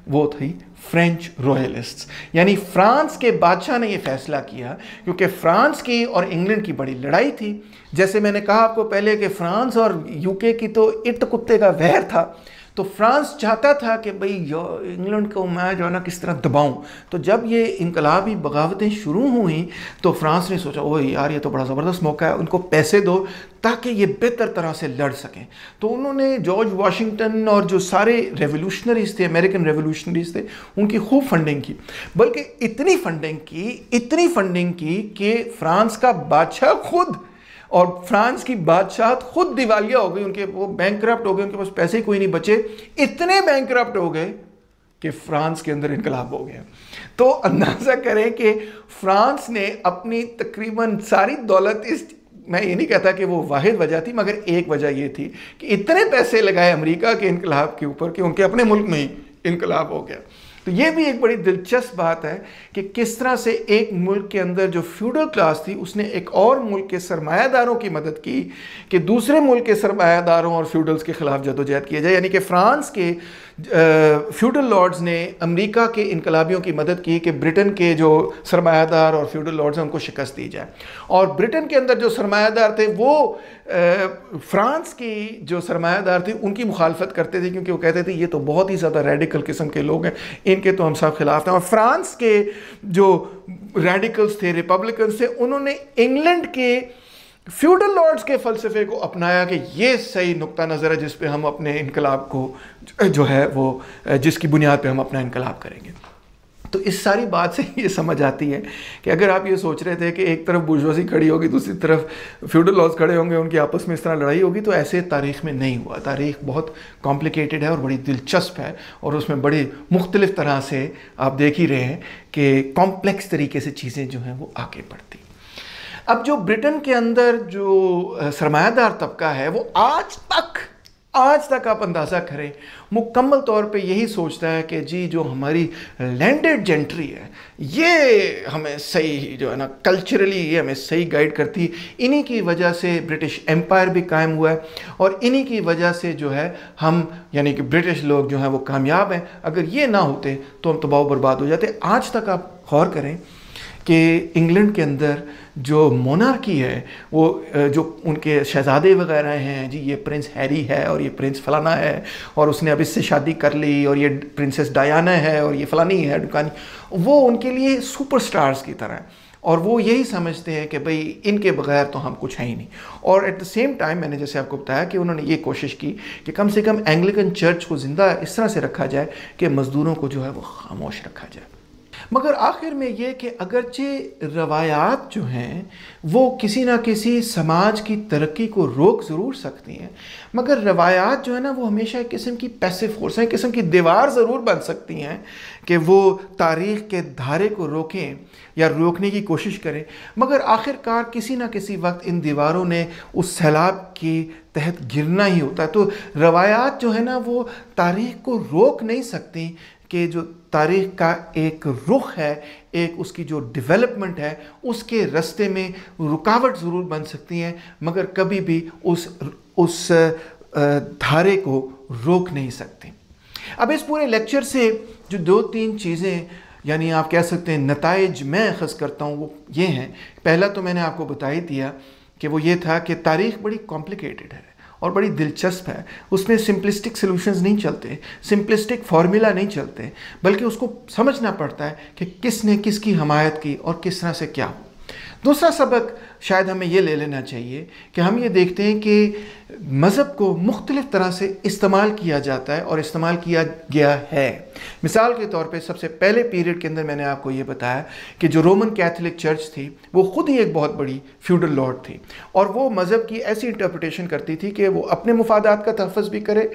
वो थी फ्रेंच रॉयलिस्ट्स यानी फ्रांस के बादशाह ने ये फैसला किया क्योंकि फ्रांस की और इंग्लैंड की बड़ी लड़ाई थी जैसे मैंने कहा आपको पहले कि फ्रांस और यूके की तो इट कुत्ते का वहर था तो फ्रांस चाहता था कि भाई इंग्लैंड को मैं जो है ना किस तरह दबाऊं तो जब ये इनकलाबी बगावतें शुरू हुई तो फ्रांस ने सोचा ओ यार ये तो बड़ा ज़बरदस्त मौका है उनको पैसे दो ताकि ये बेहतर तरह से लड़ सकें तो उन्होंने जॉर्ज वाशिंगटन और जो सारे रेवोल्यूशनरीज थे अमेरिकन रेवोल्यूशनरीज थे उनकी खूब फंडिंग की बल्कि इतनी फंडिंग की इतनी फंडिंग की कि फ्रांस का बादशाह खुद और फ्रांस की बादशाहत खुद दिवालिया हो गई उनके वो बैंक हो गए उनके पास पैसे ही कोई नहीं बचे इतने बैंक हो गए कि फ्रांस के अंदर इनकलाब हो गया तो अंदाज़ा करें कि फ्रांस ने अपनी तकरीबन सारी दौलत इस मैं ये नहीं कहता कि वो वाहिद वजह थी मगर एक वजह ये थी कि इतने पैसे लगाए अमेरिका के इनकलाब के ऊपर कि उनके अपने मुल्क में ही इनकलाब हो गया तो ये भी एक बड़ी दिलचस्प बात है कि किस तरह से एक मुल्क के अंदर जो फ्यूडल क्लास थी उसने एक और मुल्क के सरमायादारों की मदद की कि दूसरे मुल्क के सरमायादारों और फ्यूडल्स के खिलाफ जदोजहद किया जाए यानी कि फ्रांस के फ्यूडल लॉर्ड्स ने अमेरिका के इनकलाबियों की मदद की कि ब्रिटेन के जो सरमायादार और फ्यूडल लॉर्ड्स हैं उनको शिकस्त दी जाए और ब्रिटेन के अंदर जो सरमायादार थे वो फ्रांस की जो सरमायादार थे उनकी मुखालफत करते थे क्योंकि वो कहते थे ये तो बहुत ही ज़्यादा रेडिकल किस्म के लोग हैं इनके तो हम सब खिलाफ हैं और फ्रांस के जो रेडिकल्स थे रिपब्लिकन्स थे उन्होंने इंग्लैंड के फ्यूडल लॉर्ड्स के फ़लसफे को अपनाया कि ये सही नुक्ता नज़र है जिस पे हम अपने इनकलाब को जो है वो जिसकी बुनियाद पे हम अपना इनकलाब करेंगे तो इस सारी बात से ये समझ आती है कि अगर आप ये सोच रहे थे कि एक तरफ बुर्जवाजी खड़ी होगी दूसरी तरफ फ्यूडल लॉज खड़े होंगे उनकी आपस में इस तरह लड़ाई होगी तो ऐसे तारीख में नहीं हुआ तारीख बहुत कॉम्प्लिकेटेड है और बड़ी दिलचस्प है और उसमें बड़ी मुख्तलिफ तरह से आप देख ही रहे हैं कि कॉम्प्लेक्स तरीके से चीज़ें जो हैं वो आगे बढ़ती अब जो ब्रिटेन के अंदर जो सरमायादार तबका है वो आज तक आज तक आप अंदाज़ा करें मुकम्मल तौर पे यही सोचता है कि जी जो हमारी लैंडेड जेंट्री है ये हमें सही जो है ना कल्चरली ये हमें सही गाइड करती इन्हीं की वजह से ब्रिटिश एम्पायर भी कायम हुआ है और इन्हीं की वजह से जो है हम यानी कि ब्रिटिश लोग जो हैं वो कामयाब हैं अगर ये ना होते तो हम तबाव बर्बाद हो जाते आज तक आप गौर करें कि इंग्लैंड के अंदर जो मोनार्की है वो जो उनके शहजादे वगैरह हैं जी ये प्रिंस हैरी है और ये प्रिंस फलाना है और उसने अब इससे शादी कर ली और ये प्रिंसेस डायाना है और ये फलानी है डुकानी वो उनके लिए सुपरस्टार्स की तरह है और वो यही समझते हैं कि भाई इनके बगैर तो हम कुछ हैं ही नहीं और एट द सेम टाइम मैंने जैसे आपको बताया कि उन्होंने ये कोशिश की कि कम से कम एंग्लिकन चर्च को ज़िंदा इस तरह से रखा जाए कि मज़दूरों को जो है वो खामोश रखा जाए मगर आखिर में ये कि अगरचे रवायात जो हैं वो किसी ना किसी समाज की तरक्की को रोक ज़रूर सकती हैं मगर रवायात जो है ना वो हमेशा एक किस्म की पैसिव फोर्स हैं किस्म की दीवार ज़रूर बन सकती हैं कि वो तारीख़ के धारे को रोकें या रोकने की कोशिश करें मगर आखिरकार किसी ना किसी वक्त इन दीवारों ने उस सैलाब के तहत गिरना ही होता है तो रवायात जो है ना वो तारीख को रोक नहीं सकती कि जो तारीख का एक रुख है एक उसकी जो डेवलपमेंट है उसके रास्ते में रुकावट ज़रूर बन सकती हैं मगर कभी भी उस उस धारे को रोक नहीं सकते अब इस पूरे लेक्चर से जो दो तीन चीज़ें यानी आप कह सकते हैं नतज मैं अखज़ करता हूँ वो ये हैं पहला तो मैंने आपको बता ही दिया कि वो ये था कि तारीख बड़ी कॉम्प्लिकेटेड है और बड़ी दिलचस्प है उसमें सिंपलिस्टिक सोल्यूशंस नहीं चलते सिंपलिस्टिक फार्मूला नहीं चलते बल्कि उसको समझना पड़ता है कि किसने किसकी हमायत की और किस तरह से क्या दूसरा सबक शायद हमें ये ले लेना चाहिए कि हम ये देखते हैं कि मज़हब को मुख्तलिफ़ तरह से इस्तेमाल किया जाता है और इस्तेमाल किया गया है मिसाल के तौर पर सबसे पहले पीरियड के अंदर मैंने आपको ये बताया कि जो रोमन कैथलिक चर्च थी वो ख़ुद ही एक बहुत बड़ी फ्यूडल लॉर्ड थी और वो मज़हब की ऐसी इंटरप्रटेशन करती थी कि वो अपने मुफादात का तहफ़ भी करे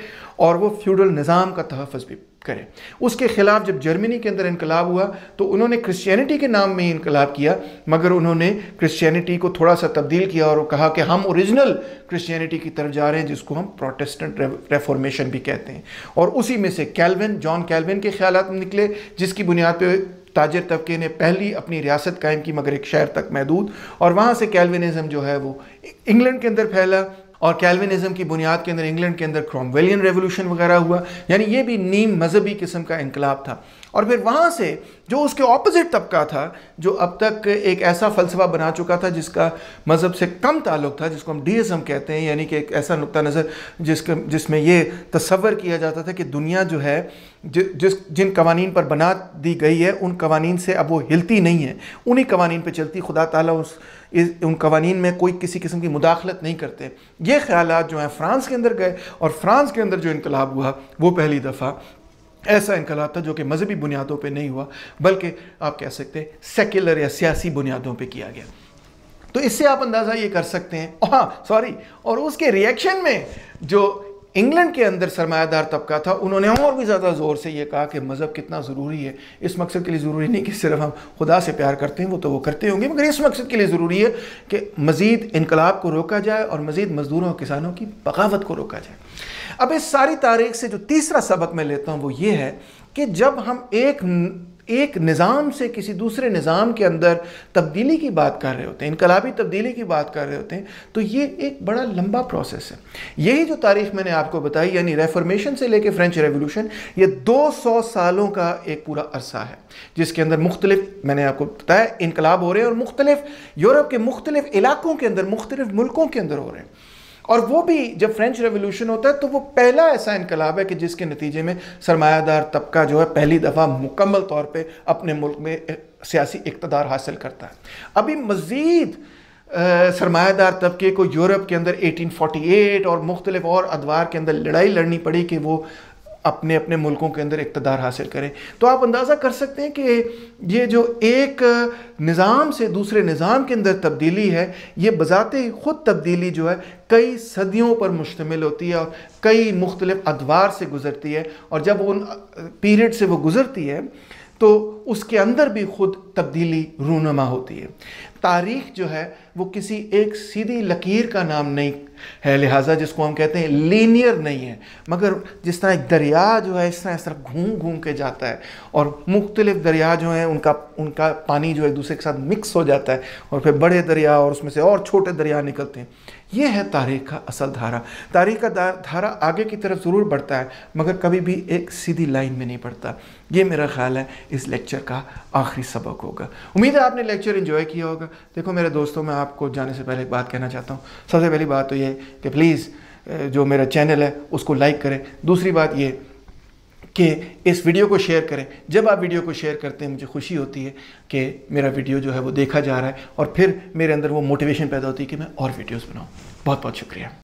और वो फ्यूडल निज़ाम का तहफ़ भी करें उसके खिलाफ जब जर्मनी के अंदर इनकलाब हुआ तो उन्होंने क्रिश्चियनिटी के नाम में ही इनकलाब किया मगर उन्होंने क्रिश्चियनिटी को थोड़ा सा तब्दील किया और कहा कि हम ओरिजिनल क्रिश्चियनिटी की तरफ जा रहे हैं जिसको हम प्रोटेस्टेंट रेफॉर्मेशन भी कहते हैं और उसी में से कैलविन जॉन कैलविन के ख्याल निकले जिसकी बुनियाद पर ताजर तबके ने पहली अपनी रियासत कायम की मगर एक शहर तक महदूद और वहाँ से कैलविनिज़म जो है वो इंग्लैंड के अंदर फैला और कैलविनिज्म की बुनियाद के अंदर इंग्लैंड के अंदर क्रॉमवेलियन रेवोल्यूशन वगैरह हुआ यानी ये भी नीम मजहबी किस्म का इनकलाब था और फिर वहाँ से जो उसके ऑपोजिट तबका था जो अब तक एक ऐसा फ़लसफ़ा बना चुका था जिसका मज़हब से कम ताल्लुक़ था जिसको हम डीज़म कहते हैं यानी कि एक ऐसा नुक़ नज़र जिसके जिसमें ये तस्वर किया जाता था कि दुनिया जो है जि, जिस जिन कवानीन पर बना दी गई है उन कवानीन से अब वो हिलती नहीं है उन्हीं कवानीन पर चलती खुदा ताला उस इस उन कवानीन में कोई किसी किस्म की मुदाखलत नहीं करते ये ख्याल जो हैं फ्रांस के अंदर गए और फ्रांस के अंदर जो इनकलाब हुआ वो पहली दफ़ा ऐसा इनकलाब था जो कि मजहबी बुनियादों पर नहीं हुआ बल्कि आप कह सकते हैं सेक्युलर या सियासी बुनियादों पर किया गया तो इससे आप अंदाज़ा ये कर सकते हैं हाँ सॉरी और उसके रिएक्शन में जो इंग्लैंड के अंदर सरमायादार तबका था उन्होंने और भी ज़्यादा ज़ोर से ये कहा कि मज़हब कितना ज़रूरी है इस मकसद के लिए ज़रूरी नहीं कि सिर्फ हम खुदा से प्यार करते हैं वो तो वो करते होंगे मगर इस मकसद के लिए ज़रूरी है कि मज़ीद इनकलाब को रोका जाए और मज़ीद मज़दूरों और किसानों की बगावत को रोका जाए अब इस सारी तारीख से जो तीसरा सबक मैं लेता हूँ वो ये है कि जब हम एक एक निज़ाम से किसी दूसरे निज़ाम के अंदर तब्दीली की बात कर रहे होते हैं इनकलाबी तब्दीली की बात कर रहे होते हैं तो ये एक बड़ा लंबा प्रोसेस है यही जो तारीख मैंने आपको बताई यानी रेफॉर्मेशन से लेके फ्रेंच रेवोल्यूशन ये 200 सालों का एक पूरा अरसा है जिसके अंदर मुख्तलिफ मैंने आपको बताया इनकलाब हो रहे हैं और मुख्तलिफ यूरोप के मुख्तलिफ इलाकों के अंदर मुख्तलिफ मुल्कों के अंदर हो रहे हैं और वो भी जब फ्रेंच रेवोल्यूशन होता है तो वो पहला ऐसा इनकलाब है कि जिसके नतीजे में सरमायादार तबका जो है पहली दफ़ा मुकम्मल तौर पर अपने मुल्क में सियासी इकतदार हासिल करता है अभी मज़ीद सरमायादार तबके को यूरोप के अंदर 1848 और मुख्तलिफ और अदवार के अंदर लड़ाई लड़नी पड़ी कि वो अपने अपने मुल्कों के अंदर इकतदार हासिल करें तो आप अंदाज़ा कर सकते हैं कि ये जो एक निज़ाम से दूसरे निज़ाम के अंदर तब्दीली है ये बज़ात ख़ुद तब्दीली जो है कई सदियों पर मुश्तमिल होती है और कई मुख्तलिफ अदवार से गुज़रती है और जब उन पीरियड से वो गुज़रती है तो उसके अंदर भी खुद तब्दीली रूनमा होती है तारीख जो है वो किसी एक सीधी लकीर का नाम नहीं है लिहाजा जिसको हम कहते हैं लीनियर नहीं है मगर जिस तरह एक दरिया जो है इस तरह इस तरह घूम घूम के जाता है और मुख्तलिफ दरिया जो हैं उनका उनका पानी जो एक दूसरे के साथ मिक्स हो जाता है और फिर बड़े दरिया और उसमें से और छोटे दरिया निकलते हैं ये है तारे का असल धारा तारे का धारा आगे की तरफ ज़रूर बढ़ता है मगर कभी भी एक सीधी लाइन में नहीं बढ़ता ये मेरा ख्याल है इस लेक्चर का आखिरी सबक होगा उम्मीद है आपने लेक्चर इन्जॉय किया होगा देखो मेरे दोस्तों मैं आपको जाने से पहले एक बात कहना चाहता हूँ सबसे पहली बात तो ये कि प्लीज़ जो मेरा चैनल है उसको लाइक करें दूसरी बात ये कि इस वीडियो को शेयर करें जब आप वीडियो को शेयर करते हैं मुझे खुशी होती है कि मेरा वीडियो जो है वो देखा जा रहा है और फिर मेरे अंदर वो मोटिवेशन पैदा होती है कि मैं और वीडियोस बनाऊँ बहुत बहुत शुक्रिया